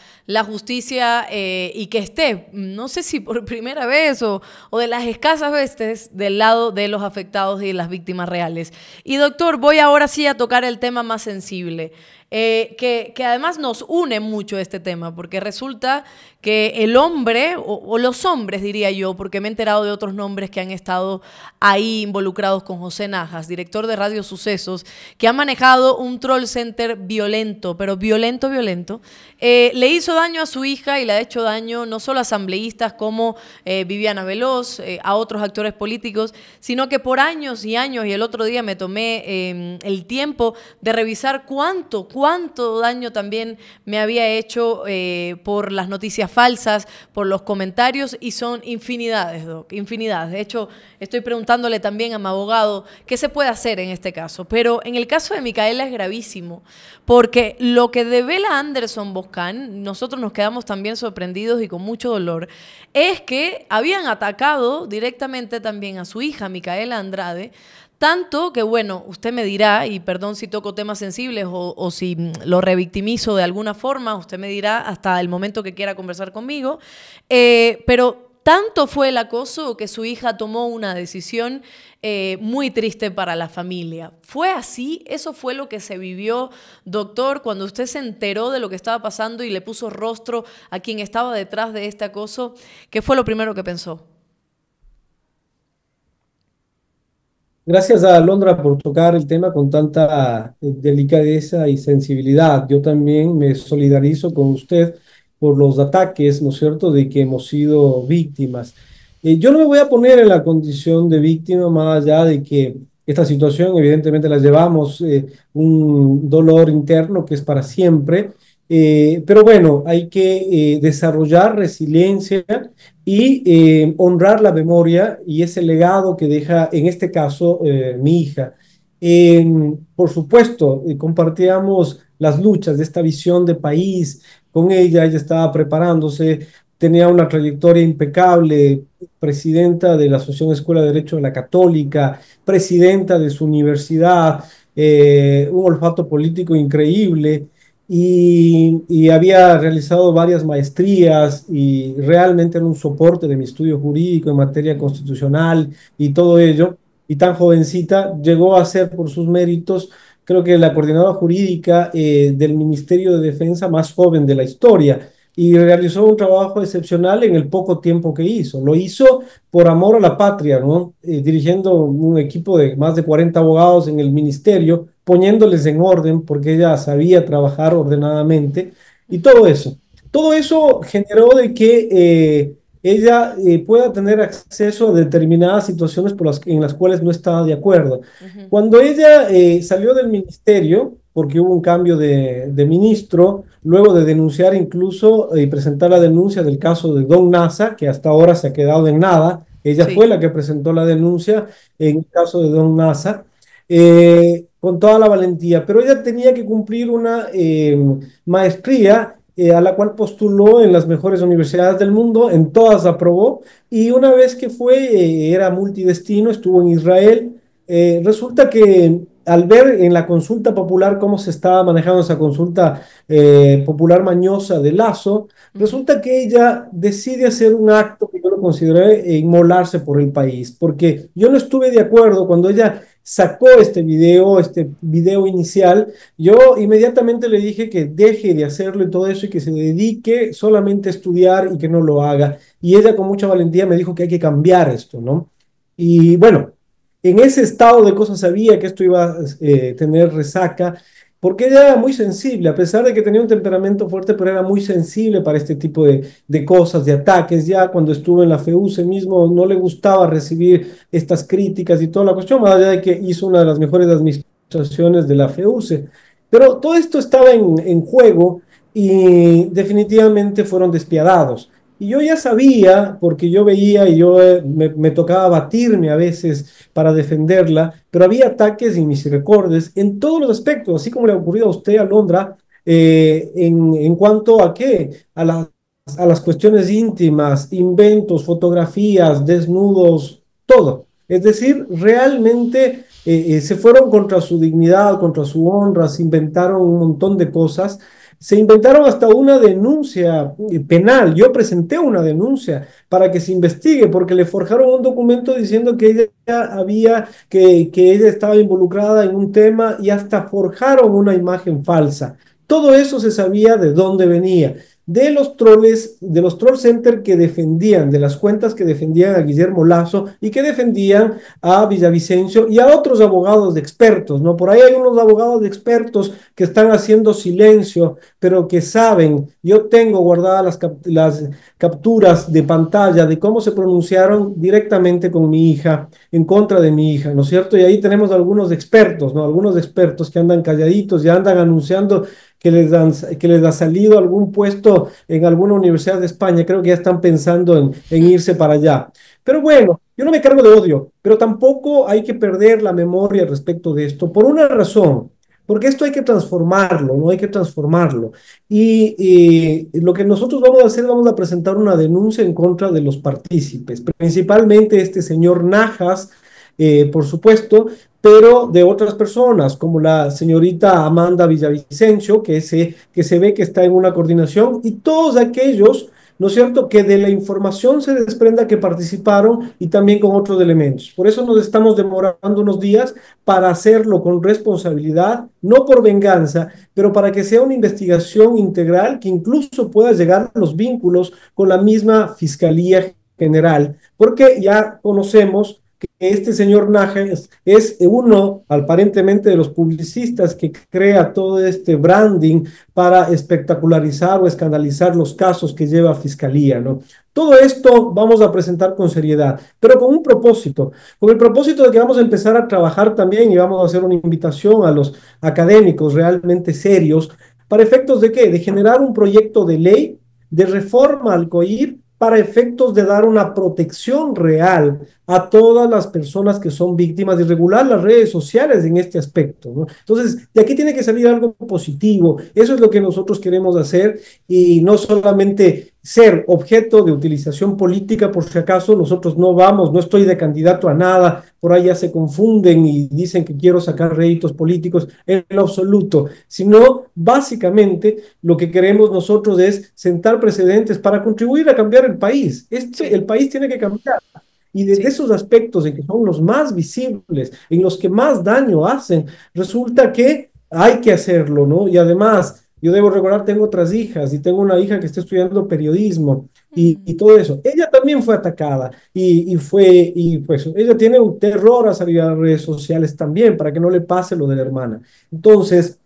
justicia eh, y que esté, no sé si por [laughs] primera vez o, o, de las escasas veces, del lado de los afectados y de las víctimas reales. Y doctor, voy ahora sí a tocar el tema más sensible. Eh, que, además nos une mucho este tema, porque resulta que el hombre, o, los hombres diría yo, porque me he enterado de otros nombres que han estado ahí involucrados con José Najas, director de Radio Sucesos, que ha manejado un troll center violento, pero violento, violento, eh, le hizo daño a su hija y le ha hecho daño no solo a asambleístas como eh, Viviana Veloz, a otros actores políticos, sino que por años y años, y el otro día me tomé em, el tiempo de revisar cuánto, cuánto daño también me había hecho eh, por las noticias falsas, por los comentarios, y son infinidades, Doc, infinidades. De hecho, estoy preguntándole también a mi abogado qué se puede hacer en este caso. Pero en el caso de Micaela es gravísimo, porque lo que devela Anderson Boscan, nosotros nos quedamos también sorprendidos y con mucho dolor, es que habían atacado directamente también a su hija, Micaela Andrade, tanto que, bueno, usted me dirá, y perdón si toco temas sensibles o, si mm, lo revictimizo de alguna forma, usted me dirá hasta el momento que quiera conversar conmigo, eh, pero tanto fue el acoso que su hija tomó una decisión eh, muy triste para la familia. ¿Fue así? ¿Eso fue lo que se vivió, doctor, cuando usted se enteró de lo que estaba pasando y le puso rostro a quien estaba detrás de este acoso? ¿Qué fue lo primero que pensó? Gracias a Londra por tocar el tema con tanta eh, delicadeza y sensibilidad. Yo también me solidarizo con usted por los ataques, ¿no es cierto?, de que hemos sido víctimas. Eh, yo no me voy a poner en la condición de víctima más allá de que esta situación evidentemente la llevamos eh, un dolor interno que es para siempre eh, pero bueno, hay que eh, desarrollar resiliencia y eh, honrar la memoria y ese legado que deja, en este caso, mi hija. por supuesto, compartíamos las luchas de esta visión de país con ella, ella estaba preparándose, tenía una trayectoria impecable, presidenta de la Asociación Escuela de Derecho de la Católica, presidenta de su universidad, un olfato político increíble y, había realizado varias maestrías y realmente era un soporte de mi estudio jurídico en materia constitucional y todo ello. Y tan jovencita llegó a ser por sus méritos, creo que la coordinadora jurídica eh, del Ministerio de Defensa más joven de la historia y realizó un trabajo excepcional en el poco tiempo que hizo. Lo hizo por amor a la patria, ¿no? Eh, dirigiendo un equipo de más de 40 abogados en el ministerio, poniéndoles en orden porque ella sabía trabajar ordenadamente y todo eso. Todo eso generó de que eh, ella eh, pueda tener acceso a determinadas situaciones por las, en las cuales no estaba de acuerdo. Cuando ella salió del ministerio, porque hubo un cambio de, ministro, luego de denunciar incluso eh, y presentar la denuncia del caso de Don Nasa, que hasta ahora se ha quedado en nada. Ella fue la que presentó la denuncia en el caso de Don Nasa, eh, con toda la valentía. Pero ella tenía que cumplir una em, maestría eh, a la cual postuló en las mejores universidades del mundo, en todas aprobó, y una vez que fue, era multidestino, estuvo en Israel. resulta que al ver en la consulta popular cómo se estaba manejando esa consulta eh, popular mañosa de Lazo, resulta que ella decide hacer un acto que yo lo consideré eh, inmolarse por el país, porque yo no estuve de acuerdo cuando ella sacó este video, este video inicial, yo inmediatamente le dije que deje de hacerlo todo eso y que se dedique solamente a estudiar y que no lo haga. Y ella con mucha valentía me dijo que hay que cambiar esto, ¿no? Y bueno, en ese estado de cosas sabía que esto iba a eh, tener resaca, porque ella era muy sensible, a pesar de que tenía un temperamento fuerte, pero era muy sensible para este tipo de, cosas, de ataques. Ya cuando estuvo en la FEUCE mismo no le gustaba recibir estas críticas y toda la cuestión, más allá de que hizo una de las mejores administraciones de la FEUCE. Pero todo esto estaba en juego y definitivamente fueron despiadados. Y yo ya sabía, porque yo veía y yo eh, me, tocaba batirme a veces para defenderla, pero había ataques y mis recordes en todos los aspectos, así como le ha ocurrido a usted, a Londra, eh, en, cuanto a qué, a, las a las cuestiones íntimas, inventos, fotografías, desnudos, todo. Es decir, realmente eh, se fueron contra su dignidad, contra su honra, se inventaron un montón de cosas se inventaron hasta una denuncia eh, penal. Yo presenté una denuncia para que se investigue porque le forjaron un documento diciendo que ella había, que, ella estaba involucrada en un tema y hasta forjaron una imagen falsa. Todo eso se sabía de dónde venía de los troles, de los troll center que defendían, de las cuentas que defendían a Guillermo Lazo y que defendían a Villavicencio y a otros abogados de expertos, ¿no? Por ahí hay unos abogados de expertos que están haciendo silencio, pero que saben, yo tengo guardadas las, las capturas de pantalla de cómo se pronunciaron directamente con mi hija, en contra de mi hija, ¿no es cierto? Y ahí tenemos algunos expertos, ¿no? Algunos expertos que andan calladitos y andan anunciando que les, ha salido algún puesto en alguna universidad de España. Creo que ya están pensando en, irse para allá. Pero bueno, yo no me cargo de odio, pero tampoco hay que perder la memoria respecto de esto, por una razón, porque esto hay que transformarlo, no hay que transformarlo. Y, lo que nosotros vamos a hacer, vamos a presentar una denuncia en contra de los partícipes, principalmente este señor Najas, eh, por supuesto, pero de otras personas, como la señorita Amanda Villavicencio, que se, que se ve que está en una coordinación, y todos aquellos, ¿no es cierto?, que de la información se desprenda que participaron y también con otros elementos. Por eso nos estamos demorando unos días para hacerlo con responsabilidad, no por venganza, pero para que sea una investigación integral que incluso pueda llegar a los vínculos con la misma Fiscalía General, porque ya conocemos este señor Najes es uno, aparentemente, de los publicistas que crea todo este branding para espectacularizar o escandalizar los casos que lleva fiscalía, ¿no? Todo esto vamos a presentar con seriedad, pero con un propósito, con el propósito de que vamos a empezar a trabajar también y vamos a hacer una invitación a los académicos realmente serios para efectos de qué? De generar un proyecto de ley de reforma al COIR para efectos de dar una protección real a todas las personas que son víctimas de regular las redes sociales en este aspecto. Entonces, de aquí tiene que salir algo positivo. Eso es lo que nosotros queremos hacer y no solamente ser objeto de utilización política, por si acaso nosotros no vamos, no estoy de candidato a nada, por ahí ya se confunden y dicen que quiero sacar réditos políticos en lo absoluto, sino básicamente lo que queremos nosotros es sentar precedentes para contribuir a cambiar el país. Este, el país tiene que cambiar. Y desde esos aspectos en que son los más visibles, en los que más daño hacen, resulta que hay que hacerlo, ¿no? Y además, yo debo recordar, tengo otras hijas y tengo una hija que está estudiando periodismo y, todo eso. Ella también fue atacada y, fue, y pues ella tiene un terror a salir a las redes sociales también para que no le pase lo de la hermana. Entonces,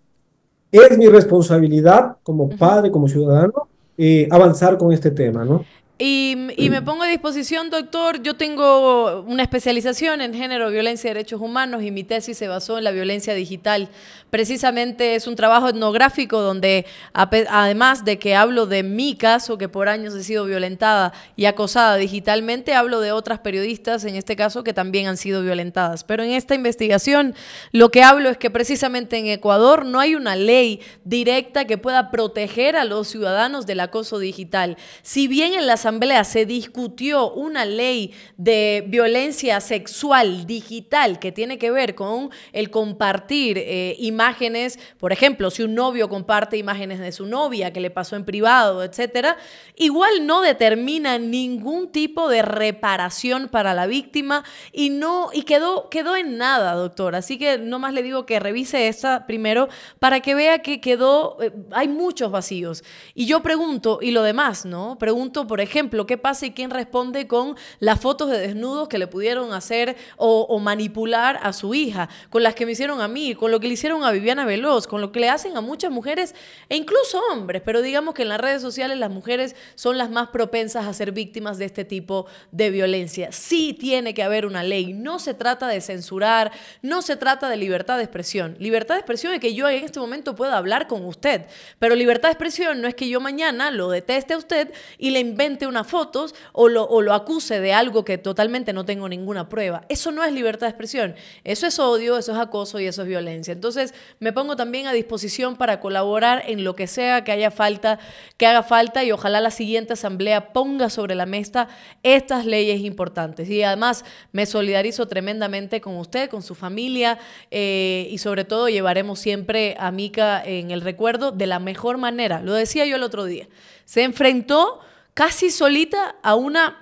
es mi responsabilidad como padre, como ciudadano, eh, avanzar con este tema, ¿no? Y, me pongo a disposición, doctor. Yo tengo una especialización en género, violencia y derechos humanos y mi tesis se basó en la violencia digital. Precisamente es un trabajo etnográfico donde, además de que hablo de mi caso, que por años he sido violentada y acosada digitalmente, hablo de otras periodistas, en este caso, que también han sido violentadas. Pero en esta investigación lo que hablo es que precisamente en Ecuador no hay una ley directa que pueda proteger a los ciudadanos del acoso digital. Si bien en las se discutió una ley de violencia sexual digital que tiene que ver con el compartir eh, imágenes, por ejemplo, si un novio comparte imágenes de su novia que le pasó en privado, etcétera, igual no determina ningún tipo de reparación para la víctima y no y quedó quedó en nada, doctor. Así que nomás le digo que revise esta primero para que vea que quedó eh, hay muchos vacíos. Y yo pregunto y lo demás, ¿no? Pregunto, por ejemplo, ejemplo, ¿qué pasa y quién responde con las fotos de desnudos que le pudieron hacer o, o manipular a su hija, con las que me hicieron a mí, con lo que le hicieron a Viviana Veloz, con lo que le hacen a muchas mujeres e incluso hombres? Pero digamos que en las redes sociales las mujeres son las más propensas a ser víctimas de este tipo de violencia. Sí tiene que haber una ley, no se trata de censurar, no se trata de libertad de expresión. Libertad de expresión es que yo en este momento pueda hablar con usted, pero libertad de expresión no es que yo mañana lo deteste a usted y le invente unas fotos o lo, acuse de algo que totalmente no tengo ninguna prueba. Eso no es libertad de expresión, eso es odio, eso es acoso y eso es violencia. Entonces me pongo también a disposición para colaborar en lo que sea que haya falta, que haga falta y ojalá la siguiente asamblea ponga sobre la mesa estas leyes importantes. Y además me solidarizo tremendamente con usted, con su familia eh, y sobre todo llevaremos siempre a Mica en el recuerdo de la mejor manera. Lo decía yo el otro día. Se enfrentó casi solita a una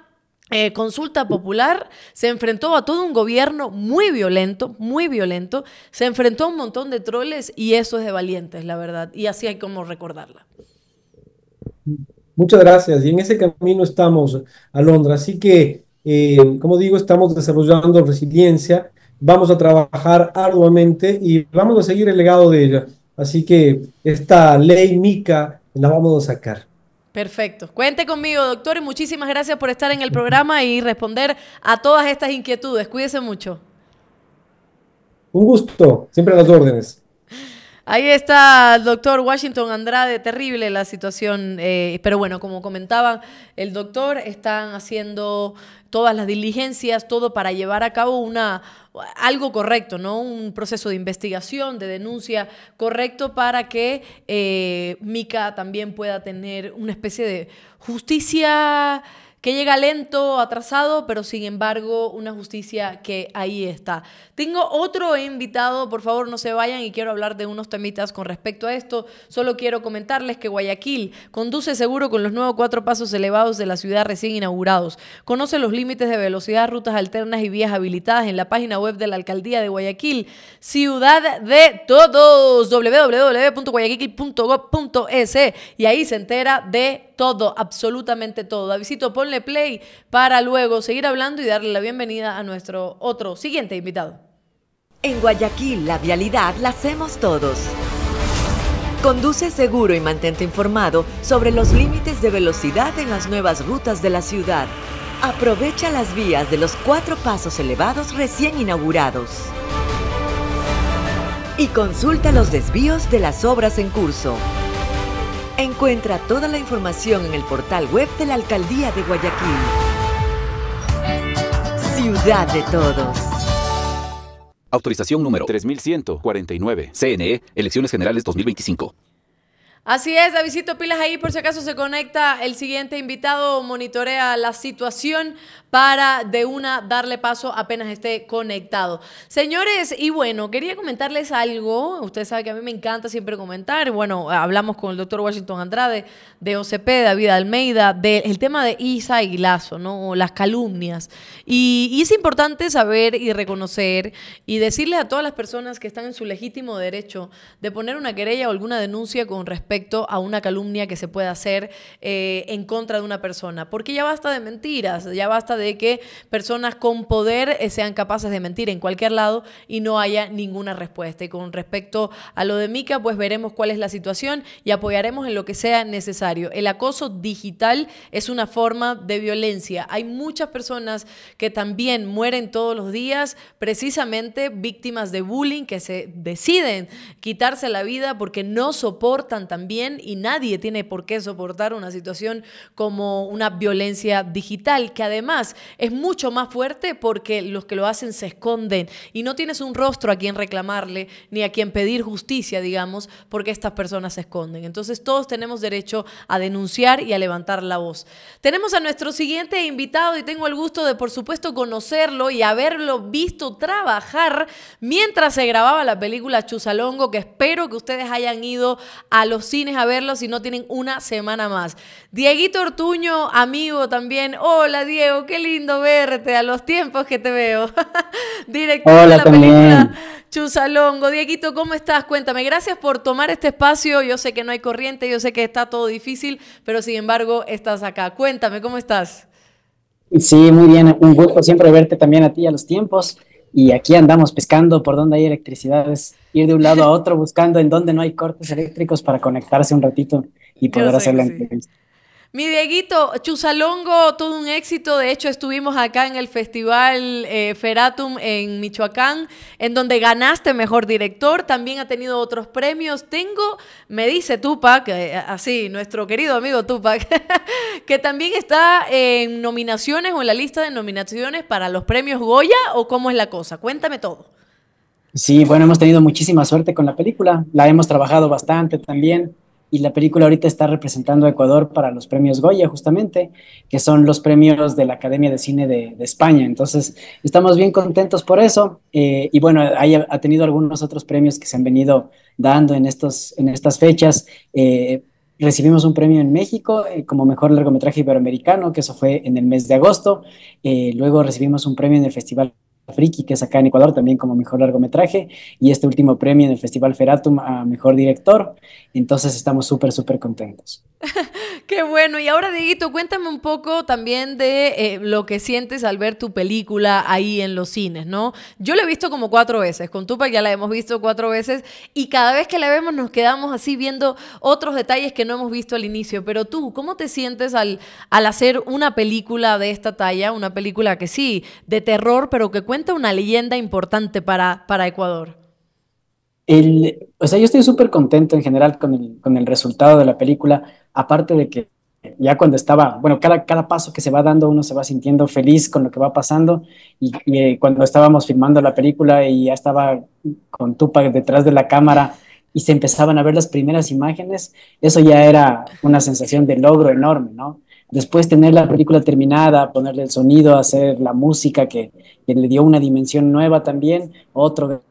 eh, consulta popular, se enfrentó a todo un gobierno muy violento, muy violento, se enfrentó a un montón de troles y eso es de valientes, la verdad, y así hay como recordarla. Muchas gracias, y en ese camino estamos, Alondra, así que, eh, como digo, estamos desarrollando resiliencia, vamos a trabajar arduamente y vamos a seguir el legado de ella, así que esta ley MICA la vamos a sacar. Perfecto. Cuente conmigo, doctor, y muchísimas gracias por estar en el programa y responder a todas estas inquietudes. Cuídese mucho. Un gusto, siempre a las órdenes. Ahí está el doctor Washington Andrade, terrible la situación, eh, pero bueno, como comentaban el doctor, están haciendo todas las diligencias, todo para llevar a cabo una, algo correcto, ¿no? Un proceso de investigación, de denuncia correcto para que eh, Mica también pueda tener una especie de justicia que llega lento, atrasado, pero sin embargo una justicia que ahí está. Tengo otro invitado, por favor no se vayan y quiero hablar de unos temitas con respecto a esto. Solo quiero comentarles que Guayaquil conduce seguro con los nuevos cuatro pasos elevados de la ciudad recién inaugurados. Conoce los límites de velocidad, rutas alternas y vías habilitadas en la página web de la Alcaldía de Guayaquil, Ciudad de Todos, www.guayaquil.gov.es y ahí se entera de todo, absolutamente todo. Avisito, ponle play para luego seguir hablando y darle la bienvenida a nuestro otro siguiente invitado. En Guayaquil, la vialidad la hacemos todos. Conduce seguro y mantente informado sobre los límites de velocidad en las nuevas rutas de la ciudad. Aprovecha las vías de los cuatro pasos elevados recién inaugurados. Y consulta los desvíos de las obras en curso. Encuentra toda la información en el portal web de la Alcaldía de Guayaquil. Ciudad de todos. Autorización número 3149. CNE, e, Elecciones Generales 2025. Así es, Davidito Pilas ahí por si acaso se conecta el siguiente invitado, monitorea la situación para de una darle paso apenas esté conectado. Señores, y bueno, quería comentarles algo. ustedes saben que a mí me encanta siempre comentar. Bueno, hablamos con el doctor Washington Andrade de OCP, David Almeida, del tema de Isa y Lazo ¿no? Las calumnias. Y, es importante saber y reconocer y decirle a todas las personas que están en su legítimo derecho de poner una querella o alguna denuncia con respecto a una calumnia que se pueda hacer eh, en contra de una persona. Porque ya basta de mentiras, ya basta de de que personas con poder eh, sean capaces de mentir en cualquier lado y no haya ninguna respuesta. Y con respecto a lo de Mica, pues veremos cuál es la situación y apoyaremos en lo que sea necesario. El acoso digital es una forma de violencia. Hay muchas personas que también mueren todos los días precisamente víctimas de bullying que se deciden quitarse la vida porque no soportan también y nadie tiene por qué soportar una situación como una violencia digital que además es mucho más fuerte porque los que lo hacen se esconden y no tienes un rostro a quien reclamarle ni a quien pedir justicia, digamos, porque estas personas se esconden. Entonces todos tenemos derecho a denunciar y a levantar la voz. Tenemos a nuestro siguiente invitado y tengo el gusto de, por supuesto, conocerlo y haberlo visto trabajar mientras se grababa la película Chusalongo, que espero que ustedes hayan ido a los cines a verlo si no tienen una semana más. Dieguito Ortuño, amigo también. Hola Diego, ¿qué qué lindo verte a los tiempos que te veo. [laughs] Director Hola, también. película Chusalongo. Dieguito, ¿cómo estás? Cuéntame. Gracias por tomar este espacio. Yo sé que no hay corriente, yo sé que está todo difícil, pero sin embargo estás acá. Cuéntame, ¿cómo estás? Sí, muy bien. Un gusto siempre verte también a ti a los tiempos. Y aquí andamos pescando por donde hay electricidad. Es ir de un lado a otro buscando en donde no hay cortes eléctricos para conectarse un ratito y [laughs] poder hacer la entrevista. Mi Dieguito, Chusalongo, todo un éxito. De hecho, estuvimos acá en el Festival eh, Feratum en Michoacán, en donde ganaste Mejor Director. También ha tenido otros premios. Tengo, me dice Tupac, eh, así, nuestro querido amigo Tupac, [laughs] que también está en nominaciones o en la lista de nominaciones para los premios Goya o cómo es la cosa. Cuéntame todo. Sí, bueno, hemos tenido muchísima suerte con la película. La hemos trabajado bastante también y la película ahorita está representando a Ecuador para los premios Goya, justamente, que son los premios de la Academia de Cine de, España. Entonces, estamos bien contentos por eso. Eh, y bueno, ha tenido algunos otros premios que se han venido dando en, estos, en estas fechas. Eh, recibimos un premio en México eh, como mejor largometraje iberoamericano, que eso fue en el mes de agosto. luego recibimos un premio en el Festival Friki, que es acá en Ecuador también como mejor largometraje, y este último premio en el Festival Feratum a mejor director. Entonces estamos súper, súper contentos. [laughs] Qué bueno. Y ahora, Dieguito, cuéntame un poco también de eh, lo que sientes al ver tu película ahí en los cines, ¿no? Yo la he visto como cuatro veces, con Tupa ya la hemos visto cuatro veces, y cada vez que la vemos nos quedamos así viendo otros detalles que no hemos visto al inicio. Pero tú, ¿cómo te sientes al, al hacer una película de esta talla, una película que sí, de terror, pero que cuenta cuenta una leyenda importante para, para Ecuador. o sea, yo estoy súper contento en general con el, con el, resultado de la película, aparte de que ya cuando estaba, bueno, cada, cada paso que se va dando uno se va sintiendo feliz con lo que va pasando y, y eh, cuando estábamos filmando la película y ya estaba con Tupac detrás de la cámara y se empezaban a ver las primeras imágenes, eso ya era una sensación de logro enorme, ¿no? después tener la película terminada, ponerle el sonido, hacer la música que, le dio una dimensión nueva también, otro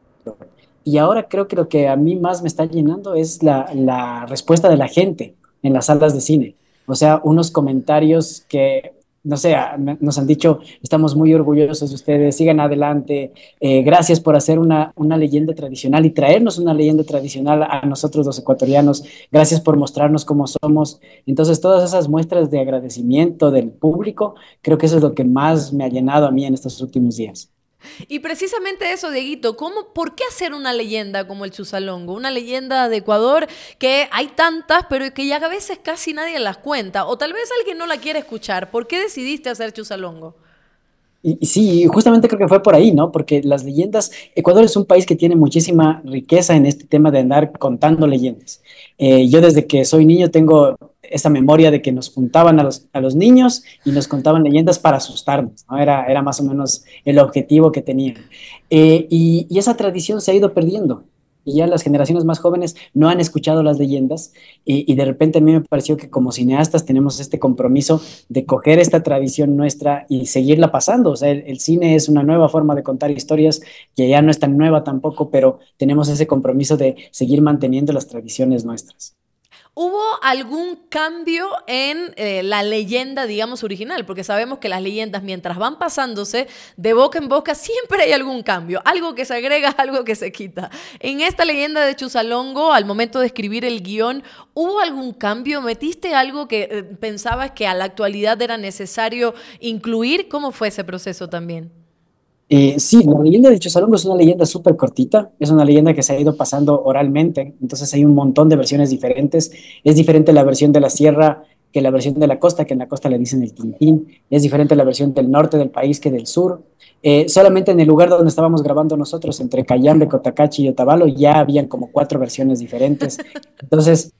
y ahora creo que lo que a mí más me está llenando es la, la, respuesta de la gente en las salas de cine. O sea, unos comentarios que no sé, nos han dicho, estamos muy orgullosos de ustedes, sigan adelante, eh, gracias por hacer una, una, leyenda tradicional y traernos una leyenda tradicional a nosotros los ecuatorianos, gracias por mostrarnos cómo somos. Entonces, todas esas muestras de agradecimiento del público, creo que eso es lo que más me ha llenado a mí en estos últimos días. Y precisamente eso, Dieguito, ¿cómo, ¿por qué hacer una leyenda como el Chusalongo? Una leyenda de Ecuador que hay tantas, pero que ya a veces casi nadie las cuenta, o tal vez alguien no la quiere escuchar. ¿Por qué decidiste hacer Chusalongo? Y, sí, justamente creo que fue por ahí, ¿no? Porque las leyendas, Ecuador es un país que tiene muchísima riqueza en este tema de andar contando leyendas. Eh, yo desde que soy niño tengo esa memoria de que nos juntaban a los, niños y nos contaban leyendas para asustarnos, Era, era más o menos el objetivo que tenían. Eh, y esa tradición se ha ido perdiendo y ya las generaciones más jóvenes no han escuchado las leyendas y, de repente a mí me pareció que como cineastas tenemos este compromiso de coger esta tradición nuestra y seguirla pasando. O sea, el, el cine es una nueva forma de contar historias que ya no es tan nueva tampoco, pero tenemos ese compromiso de seguir manteniendo las tradiciones nuestras. ¿Hubo algún cambio en eh, la leyenda, digamos, original? Porque sabemos que las leyendas, mientras van pasándose de boca en boca, siempre hay algún cambio, algo que se agrega, [laughs] algo que se quita. En esta leyenda de Chusalongo, al momento de escribir el guión, ¿hubo algún cambio? ¿Metiste algo que eh, pensabas que a la actualidad era necesario incluir? ¿Cómo fue ese proceso también? Eh, sí, la leyenda de Chosalongo es una leyenda súper cortita, es una leyenda que se ha ido pasando oralmente, entonces hay un montón de versiones diferentes. Es diferente la versión de la sierra que la versión de la costa, que en la costa le dicen el Tintín, es diferente la versión del norte del país que del sur. Eh, solamente en el lugar donde estábamos grabando nosotros, entre Cayambe, Cotacachi y Otavalo, ya habían como cuatro versiones diferentes. Entonces,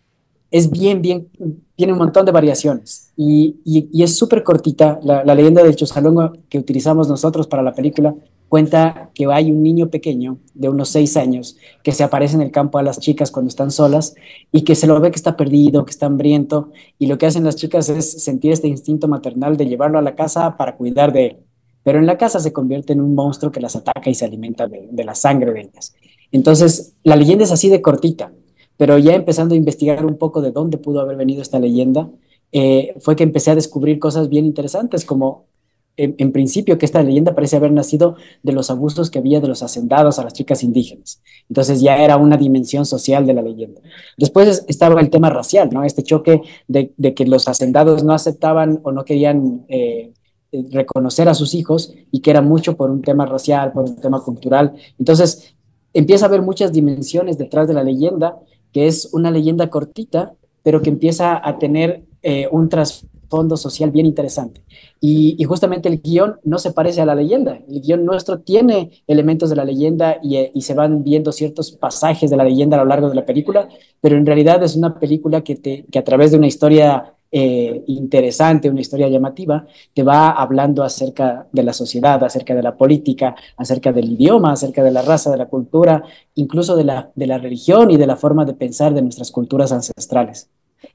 es bien, bien, tiene un montón de variaciones y, es súper cortita. La, leyenda del Chosalongo que utilizamos nosotros para la película cuenta que hay un niño pequeño de unos seis años que se aparece en el campo a las chicas cuando están solas y que se lo ve que está perdido, que está hambriento y lo que hacen las chicas es sentir este instinto maternal de llevarlo a la casa para cuidar de él. Pero en la casa se convierte en un monstruo que las ataca y se alimenta de la sangre de ellas. Entonces, la leyenda es así de cortita pero ya empezando a investigar un poco de dónde pudo haber venido esta leyenda, eh, fue que empecé a descubrir cosas bien interesantes, como en, principio que esta leyenda parece haber nacido de los abusos que había de los hacendados a las chicas indígenas. Entonces ya era una dimensión social de la leyenda. Después estaba el tema racial, ¿no? Este choque de, que los hacendados no aceptaban o no querían... Eh, reconocer a sus hijos y que era mucho por un tema racial, por un tema cultural. Entonces, empieza a haber muchas dimensiones detrás de la leyenda que es una leyenda cortita, pero que empieza a tener eh, un trasfondo social bien interesante. Y, justamente el guión no se parece a la leyenda. El guión nuestro tiene elementos de la leyenda eh, y, se van viendo ciertos pasajes de la leyenda a lo largo de la película, pero en realidad es una película que, te, que a través de una historia eh, interesante, una historia llamativa, te va hablando acerca de la sociedad, acerca de la política, acerca del idioma, acerca de la raza, de la cultura, incluso de la, de la religión y de la forma de pensar de nuestras culturas ancestrales.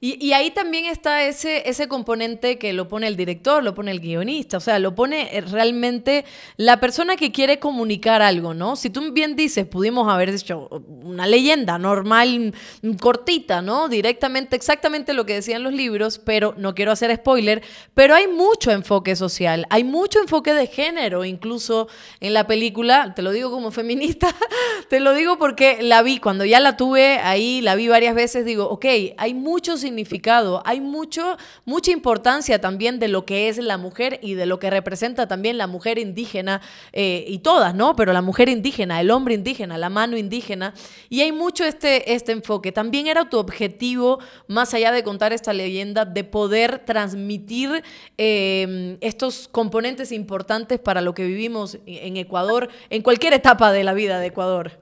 Y, ahí también está ese, ese componente que lo pone el director, lo pone el guionista, o sea, lo pone eh, realmente la persona que quiere comunicar algo, ¿no? Si tú bien dices, pudimos haber hecho una leyenda normal, mm, cortita, ¿no? Directamente, exactamente lo que decían los libros, pero no quiero hacer spoiler, pero hay mucho enfoque social, hay mucho enfoque de género, incluso en la película, te lo digo como feminista, [laughs] te lo digo porque la vi, cuando ya la tuve ahí, la vi varias veces, digo, ok, hay muchos significado, hay mucho, mucha importancia también de lo que es la mujer y de lo que representa también la mujer indígena eh, y todas, ¿no? Pero la mujer indígena, el hombre indígena, la mano indígena. Y hay mucho este, este enfoque. También era tu objetivo, más allá de contar esta leyenda, de poder transmitir em, estos componentes importantes para lo que vivimos en Ecuador, en cualquier etapa de la vida de Ecuador. [laughs]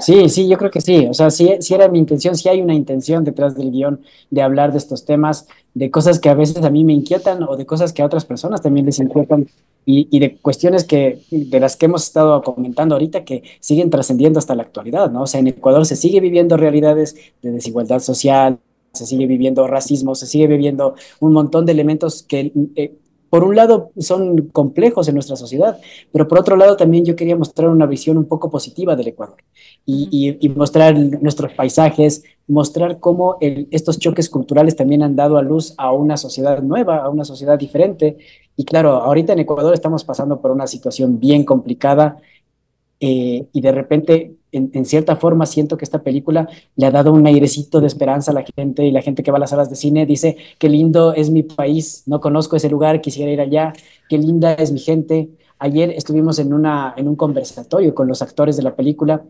Sí, sí, yo creo que sí. O sea, sí, si era mi intención, si hay una intención detrás del guión de hablar de estos temas, de cosas que a veces a mí me inquietan o de cosas que a otras personas también les inquietan y, y de cuestiones que, de las que hemos estado comentando ahorita que siguen trascendiendo hasta la actualidad, ¿no? O sea, en Ecuador se sigue viviendo realidades de desigualdad social, se sigue viviendo racismo, se sigue viviendo un montón de elementos que eh, por un lado son complejos en nuestra sociedad, pero por otro lado también yo quería mostrar una visión un poco positiva del Ecuador y, mostrar nuestros paisajes, mostrar cómo estos choques culturales también han dado a luz a una sociedad nueva, a una sociedad diferente. Y claro, ahorita en Ecuador estamos pasando por una situación bien complicada eh, y de repente en, cierta forma siento que esta película le ha dado un airecito de esperanza a la gente y la gente que va a las salas de cine dice, qué lindo es mi país, no conozco ese lugar, quisiera ir allá, qué linda es mi gente. Ayer estuvimos en, una, en un conversatorio con los actores de la película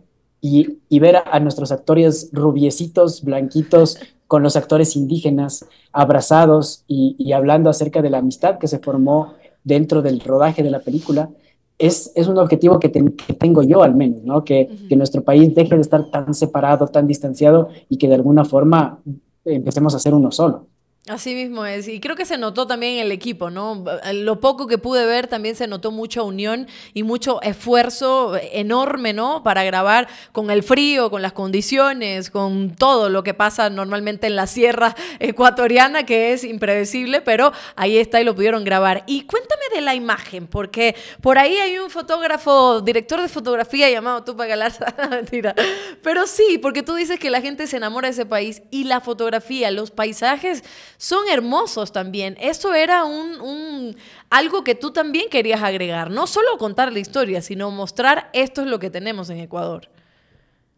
y, y ver a, nuestros actores rubiecitos, blanquitos, con los actores indígenas, abrazados y hablando acerca de la amistad que se formó dentro del rodaje de la película, es, un objetivo que, tengo yo al menos, ¿no? Que, que nuestro país deje de estar tan separado, tan distanciado y que de alguna forma empecemos a ser uno solo. Así mismo es. Y creo que se notó también en el equipo, ¿no? Lo poco que pude ver también se notó mucha unión y mucho esfuerzo enorme, ¿no? Para grabar con el frío, con las condiciones, con todo lo que pasa normalmente en la sierra ecuatoriana, que es impredecible, pero ahí está y lo pudieron grabar. Y cuéntame de la imagen, porque por ahí hay un fotógrafo, director de fotografía llamado Tupac Galarza. [laughs] Mentira. Pero sí, porque tú dices que la gente se enamora de ese país y la fotografía, los paisajes son hermosos también. Eso era un, algo que tú también querías agregar, no solo contar la historia, sino mostrar esto es lo que tenemos en Ecuador.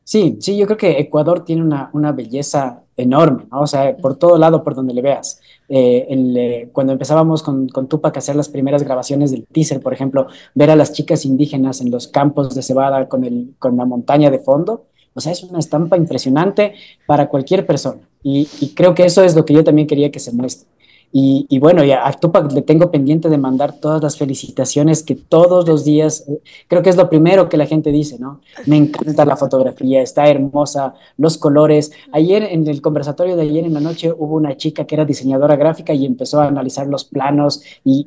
Sí, sí, yo creo que Ecuador tiene una, belleza enorme, O sea, por todo lado, por donde le veas. Eh, eh, cuando empezábamos con, con, Tupac a hacer las primeras grabaciones del teaser, por ejemplo, ver a las chicas indígenas en los campos de cebada con, el, con la montaña de fondo, o sea, es una estampa impresionante para cualquier persona. Y, y creo que eso es lo que yo también quería que se muestre. Y, bueno, y a Tupac le tengo pendiente de mandar todas las felicitaciones que todos los días, eh, creo que es lo primero que la gente dice, ¿no? Me encanta la fotografía, está hermosa, los colores. Ayer en el conversatorio de ayer en la noche hubo una chica que era diseñadora gráfica y empezó a analizar los planos y,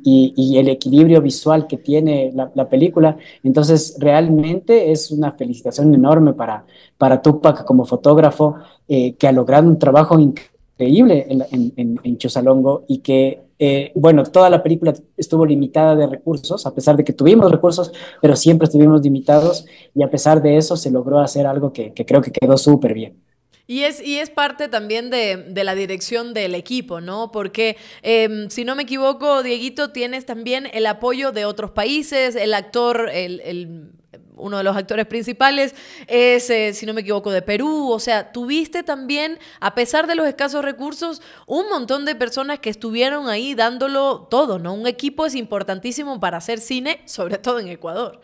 el equilibrio visual que tiene la, película. Entonces, realmente es una felicitación enorme para, para Tupac como fotógrafo, eh, que ha logrado un trabajo increíble increíble en, Chusalongo y que, eh, bueno, toda la película estuvo limitada de recursos, a pesar de que tuvimos recursos, pero siempre estuvimos limitados y a pesar de eso se logró hacer algo que, creo que quedó súper bien. Y es, y es parte también de, la dirección del equipo, ¿no? Porque, em, si no me equivoco, Dieguito, tienes también el apoyo de otros países, el actor, el, el uno de los actores principales, es, eh, si no me equivoco, de Perú. O sea, tuviste también, a pesar de los escasos recursos, un montón de personas que estuvieron ahí dándolo todo, ¿no? Un equipo es importantísimo para hacer cine, sobre todo en Ecuador.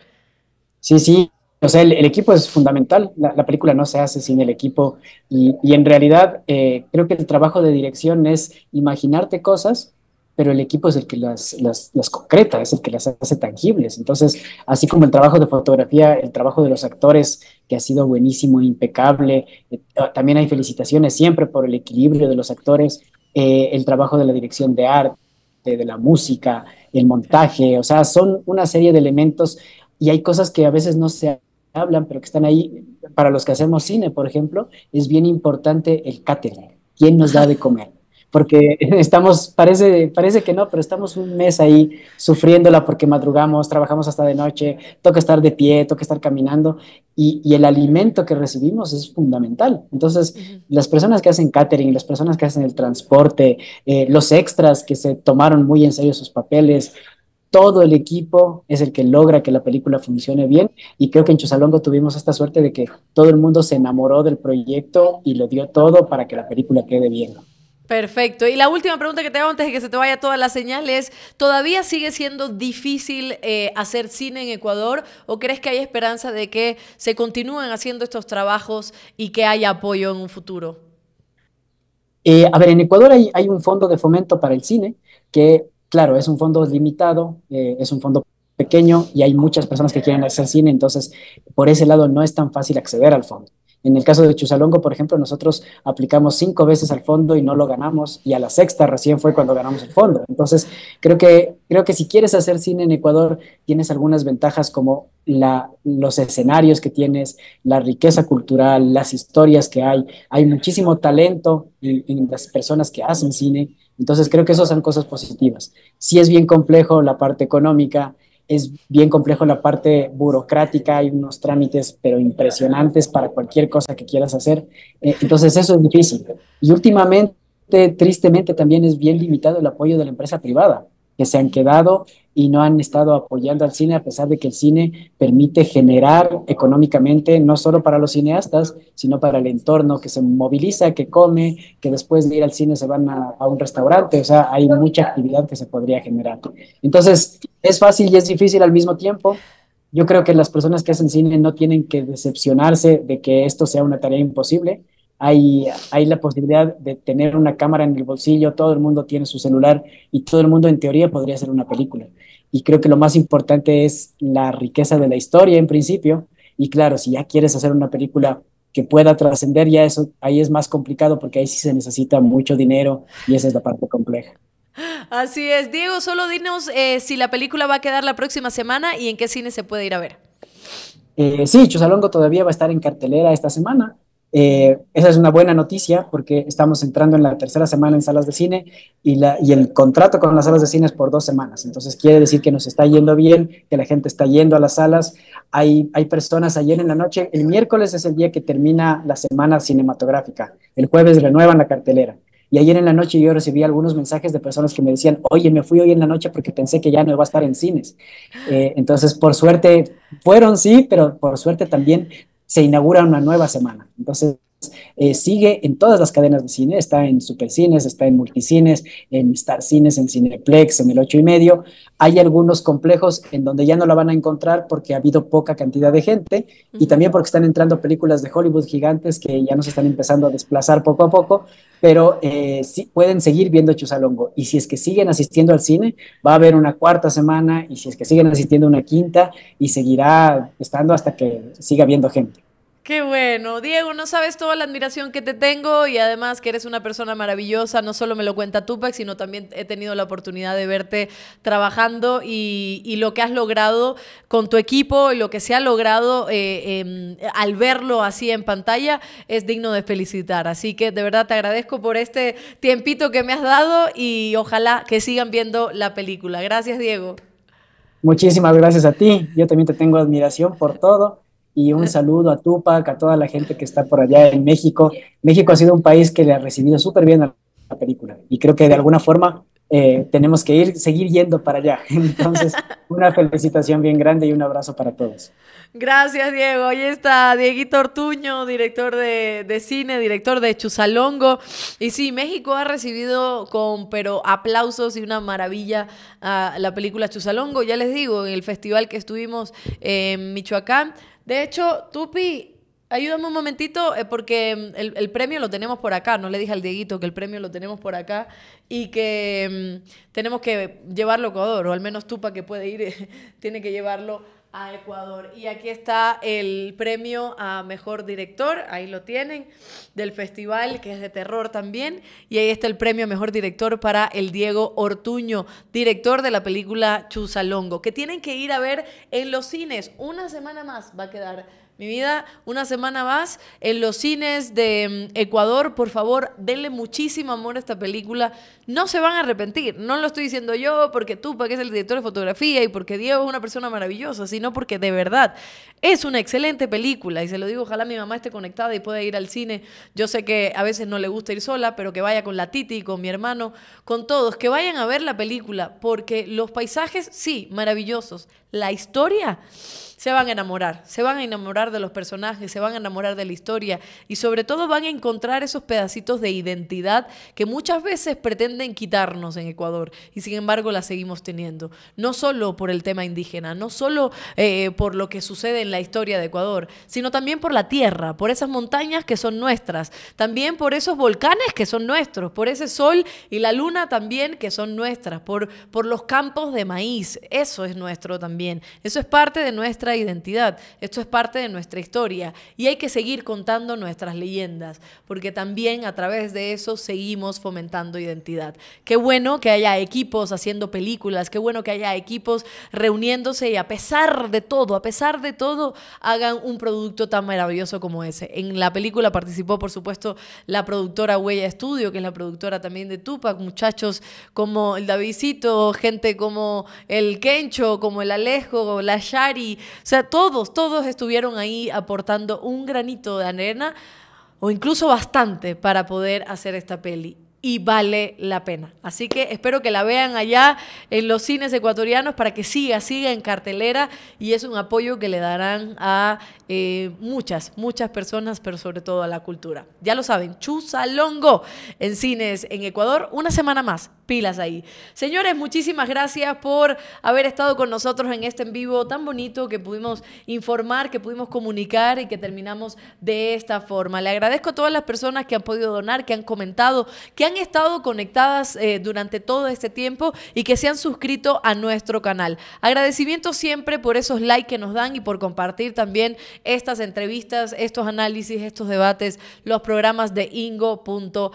Sí, sí. O sea, el, equipo es fundamental. La, película no se hace sin el equipo. Y, en realidad, eh, creo que el trabajo de dirección es imaginarte cosas pero el equipo es el que las, las, las, concreta, es el que las hace tangibles. Entonces, así como el trabajo de fotografía, el trabajo de los actores, que ha sido buenísimo, impecable, eh, también hay felicitaciones siempre por el equilibrio de los actores, eh, el trabajo de la dirección de arte, de la música, el montaje, o sea, son una serie de elementos y hay cosas que a veces no se hablan, pero que están ahí. Para los que hacemos cine, por ejemplo, es bien importante el catering, quién nos da de comer porque [laughs] estamos, parece, parece que no, pero estamos un mes ahí sufriéndola porque madrugamos, trabajamos hasta de noche, toca estar de pie, toca estar caminando y, el alimento que recibimos es fundamental. Entonces, las personas que hacen catering, las personas que hacen el transporte, eh, los extras que se tomaron muy en serio sus papeles, todo el equipo es el que logra que la película funcione bien y creo que en Chusalongo tuvimos esta suerte de que todo el mundo se enamoró del proyecto y lo dio todo para que la película quede bien. Perfecto. Y la última pregunta que te hago antes de que se te vaya toda la señal es, ¿todavía sigue siendo difícil eh, hacer cine en Ecuador o crees que hay esperanza de que se continúen haciendo estos trabajos y que haya apoyo en un futuro? Eh, a ver, en Ecuador hay, un fondo de fomento para el cine que, claro, es un fondo limitado, eh, es un fondo pequeño y hay muchas personas que quieren hacer cine, entonces por ese lado no es tan fácil acceder al fondo. En el caso de Chusalongo, por ejemplo, nosotros aplicamos cinco veces al fondo y no lo ganamos, y a la sexta recién fue cuando ganamos el fondo. Entonces, creo que, creo que si quieres hacer cine en Ecuador, tienes algunas ventajas como los escenarios que tienes, la riqueza cultural, las historias que hay. Hay muchísimo talento en, en las personas que hacen cine. Entonces, creo que esas son cosas positivas. Sí es bien complejo la parte económica, es bien complejo la parte burocrática, hay unos trámites pero impresionantes para cualquier cosa que quieras hacer. Eh, entonces eso es difícil. Y últimamente, tristemente, también es bien limitado el apoyo de la empresa privada que se han quedado y no han estado apoyando al cine, a pesar de que el cine permite generar económicamente, no solo para los cineastas, sino para el entorno que se moviliza, que come, que después de ir al cine se van a, un restaurante, o sea, hay mucha actividad que se podría generar. Entonces, es fácil y es difícil al mismo tiempo. Yo creo que las personas que hacen cine no tienen que decepcionarse de que esto sea una tarea imposible, hay, la posibilidad de tener una cámara en el bolsillo, todo el mundo tiene su celular y todo el mundo en teoría podría hacer una película. Y creo que lo más importante es la riqueza de la historia en principio. Y claro, si ya quieres hacer una película que pueda trascender, ya eso ahí es más complicado porque ahí sí se necesita mucho dinero y esa es la parte compleja. Así es, Diego, solo dinos eh, si la película va a quedar la próxima semana y en qué cine se puede ir a ver. Eh, sí, Chusalongo todavía va a estar en cartelera esta semana. Eh, esa es una buena noticia porque estamos entrando en la tercera semana en salas de cine y, la, y, el contrato con las salas de cine es por dos semanas. Entonces quiere decir que nos está yendo bien, que la gente está yendo a las salas. Hay, hay personas ayer en la noche, el miércoles es el día que termina la semana cinematográfica, el jueves renuevan la cartelera. Y ayer en la noche yo recibí algunos mensajes de personas que me decían, oye, me fui hoy en la noche porque pensé que ya no iba a estar en cines. Eh, entonces, por suerte, fueron sí, pero por suerte también se inaugura una nueva semana. Entonces, eh, sigue en todas las cadenas de cine, está en Supercines, está en Multicines, en Star Cines, en Cineplex, en el ocho y medio. Hay algunos complejos en donde ya no la van a encontrar porque ha habido poca cantidad de gente y también porque están entrando películas de Hollywood gigantes que ya nos están empezando a desplazar poco a poco, pero eh, sí pueden seguir viendo Chusalongo. Y si es que siguen asistiendo al cine, va a haber una cuarta semana y si es que siguen asistiendo una quinta y seguirá estando hasta que siga viendo gente. Qué bueno. Diego, no sabes toda la admiración que te tengo y además que eres una persona maravillosa. No solo me lo cuenta Tupac, sino también he tenido la oportunidad de verte trabajando y, lo que has logrado con tu equipo y lo que se ha logrado eh, em, al verlo así en pantalla es digno de felicitar. Así que de verdad te agradezco por este tiempito que me has dado y ojalá que sigan viendo la película. Gracias, Diego. Muchísimas gracias a ti. Yo también te tengo admiración por todo y un saludo a Tupac, a toda la gente que está por allá en México. México ha sido un país que le ha recibido súper bien a la película y creo que de alguna forma eh, tenemos que ir, seguir yendo para allá. [laughs] Entonces, [laughs] una felicitación bien grande y un abrazo para todos. Gracias, Diego. Ahí está Dieguito Ortuño, director de, de, cine, director de Chusalongo. Y sí, México ha recibido con pero aplausos y una maravilla a la película Chusalongo. Ya les digo, en el festival que estuvimos en Michoacán, de hecho, Tupi Ayúdame un momentito, eh, porque mm, el, premio lo tenemos por acá. No le dije al Dieguito que el premio lo tenemos por acá y que mm, tenemos que llevarlo a Ecuador, o al menos tú que puede ir, [laughs] tiene que llevarlo a Ecuador. Y aquí está el premio a mejor director, ahí lo tienen, del festival, que es de terror también. Y ahí está el premio a mejor director para el Diego Ortuño, director de la película Chuzalongo, que tienen que ir a ver en los cines. Una semana más va a quedar mi vida, una semana más en los cines de mm, Ecuador. Por favor, denle muchísimo amor a esta película. No se van a arrepentir. No lo estoy diciendo yo porque tú, porque es el director de fotografía y porque Diego es una persona maravillosa, sino porque de verdad es una excelente película. Y se lo digo, ojalá mi mamá esté conectada y pueda ir al cine. Yo sé que a veces no le gusta ir sola, pero que vaya con la Titi, con mi hermano, con todos. Que vayan a ver la película porque los paisajes, sí, maravillosos la historia, se van a enamorar, se van a enamorar de los personajes, se van a enamorar de la historia y sobre todo van a encontrar esos pedacitos de identidad que muchas veces pretenden quitarnos en Ecuador y sin embargo la seguimos teniendo. No solo por el tema indígena, no solo eh, por lo que sucede en la historia de Ecuador, sino también por la tierra, por esas montañas que son nuestras, también por esos volcanes que son nuestros, por ese sol y la luna también que son nuestras, por, por los campos de maíz, eso es nuestro también eso es parte de nuestra identidad, esto es parte de nuestra historia y hay que seguir contando nuestras leyendas, porque también a través de eso seguimos fomentando identidad. Qué bueno que haya equipos haciendo películas, qué bueno que haya equipos reuniéndose y a pesar de todo, a pesar de todo, hagan un producto tan maravilloso como ese. En la película participó, por supuesto, la productora Huella Estudio, que es la productora también de Tupac, muchachos como el Davidito, gente como el Kencho, como el Ale la Shari, o sea, todos, todos estuvieron ahí aportando un granito de arena o incluso bastante para poder hacer esta peli y vale la pena. Así que espero que la vean allá en los cines ecuatorianos para que siga, siga en cartelera y es un apoyo que le darán a eh, muchas, muchas personas, pero sobre todo a la cultura. Ya lo saben, Longo en cines en Ecuador, una semana más, pilas ahí. Señores, muchísimas gracias por haber estado con nosotros en este en vivo tan bonito que pudimos informar, que pudimos comunicar y que terminamos de esta forma. Le agradezco a todas las personas que han podido donar, que han comentado, que han estado conectadas eh, durante todo este tiempo y que se han suscrito a nuestro canal. Agradecimiento siempre por esos likes que nos dan y por compartir también estas entrevistas, estos análisis, estos debates, los programas de ingo.es.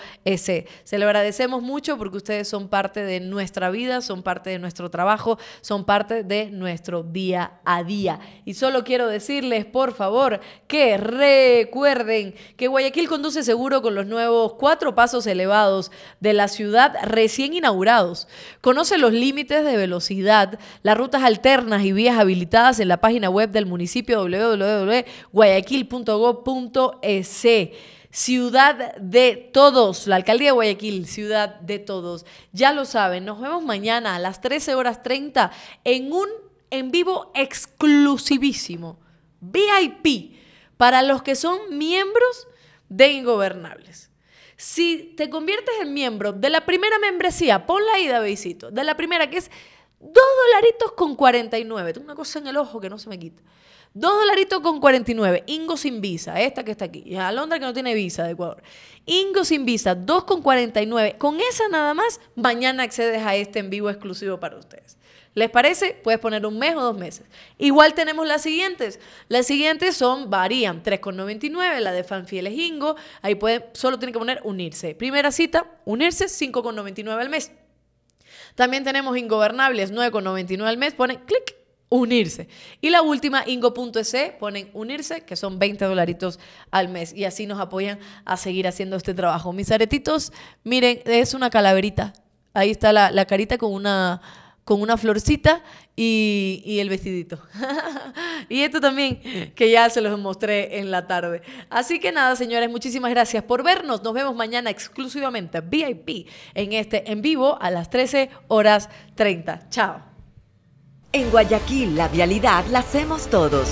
Se lo agradecemos mucho porque ustedes son parte de nuestra vida, son parte de nuestro trabajo, son parte de nuestro día a día. Y solo quiero decirles, por favor, que recuerden que Guayaquil conduce seguro con los nuevos cuatro pasos elevados de la ciudad recién inaugurados. Conoce los límites de velocidad, las rutas alternas y vías habilitadas en la página web del municipio www.guayaquil.gov.es. Ciudad de Todos, la alcaldía de Guayaquil, Ciudad de Todos. Ya lo saben, nos vemos mañana a las 13 horas 30 en un en vivo exclusivísimo, VIP, para los que son miembros de Ingobernables. Si te conviertes en miembro de la primera membresía, ponla ahí, Davidcito, de la primera que es 2 dolaritos con 49. Tengo una cosa en el ojo que no se me quita. 2 dolaritos con 49. Ingo sin visa, esta que está aquí. a Londres que no tiene visa de Ecuador. Ingo sin visa, 2 con 49. Con esa nada más, mañana accedes a este en vivo exclusivo para ustedes. ¿Les parece? Puedes poner un mes o dos meses. Igual tenemos las siguientes. Las siguientes son, varían, 3,99, la de Fanfieles Ingo. Ahí pueden, solo tiene que poner unirse. Primera cita, unirse, 5,99 al mes. También tenemos Ingobernables, 9,99 al mes. Ponen clic, unirse. Y la última, ingo.se, ponen unirse, que son 20 dolaritos al mes. Y así nos apoyan a seguir haciendo este trabajo. Mis aretitos, miren, es una calaverita. Ahí está la carita con una con una florcita y, el vestidito. [laughs] y esto también, que ya se los mostré en la tarde. Así que nada, señores, muchísimas gracias por vernos. Nos vemos mañana exclusivamente VIP en este en vivo a las 13 horas 30. Chao. En Guayaquil, la vialidad la hacemos todos.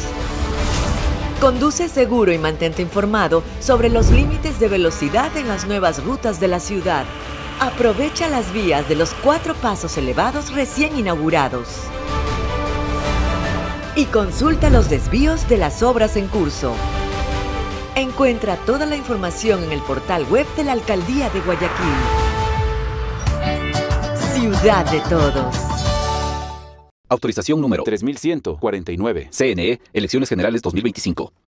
Conduce seguro y mantente informado sobre los límites de velocidad en las nuevas rutas de la ciudad. Aprovecha las vías de los cuatro pasos elevados recién inaugurados. Y consulta los desvíos de las obras en curso. Encuentra toda la información en el portal web de la Alcaldía de Guayaquil. Ciudad de todos. Autorización número 3149. CNE, e, Elecciones Generales 2025.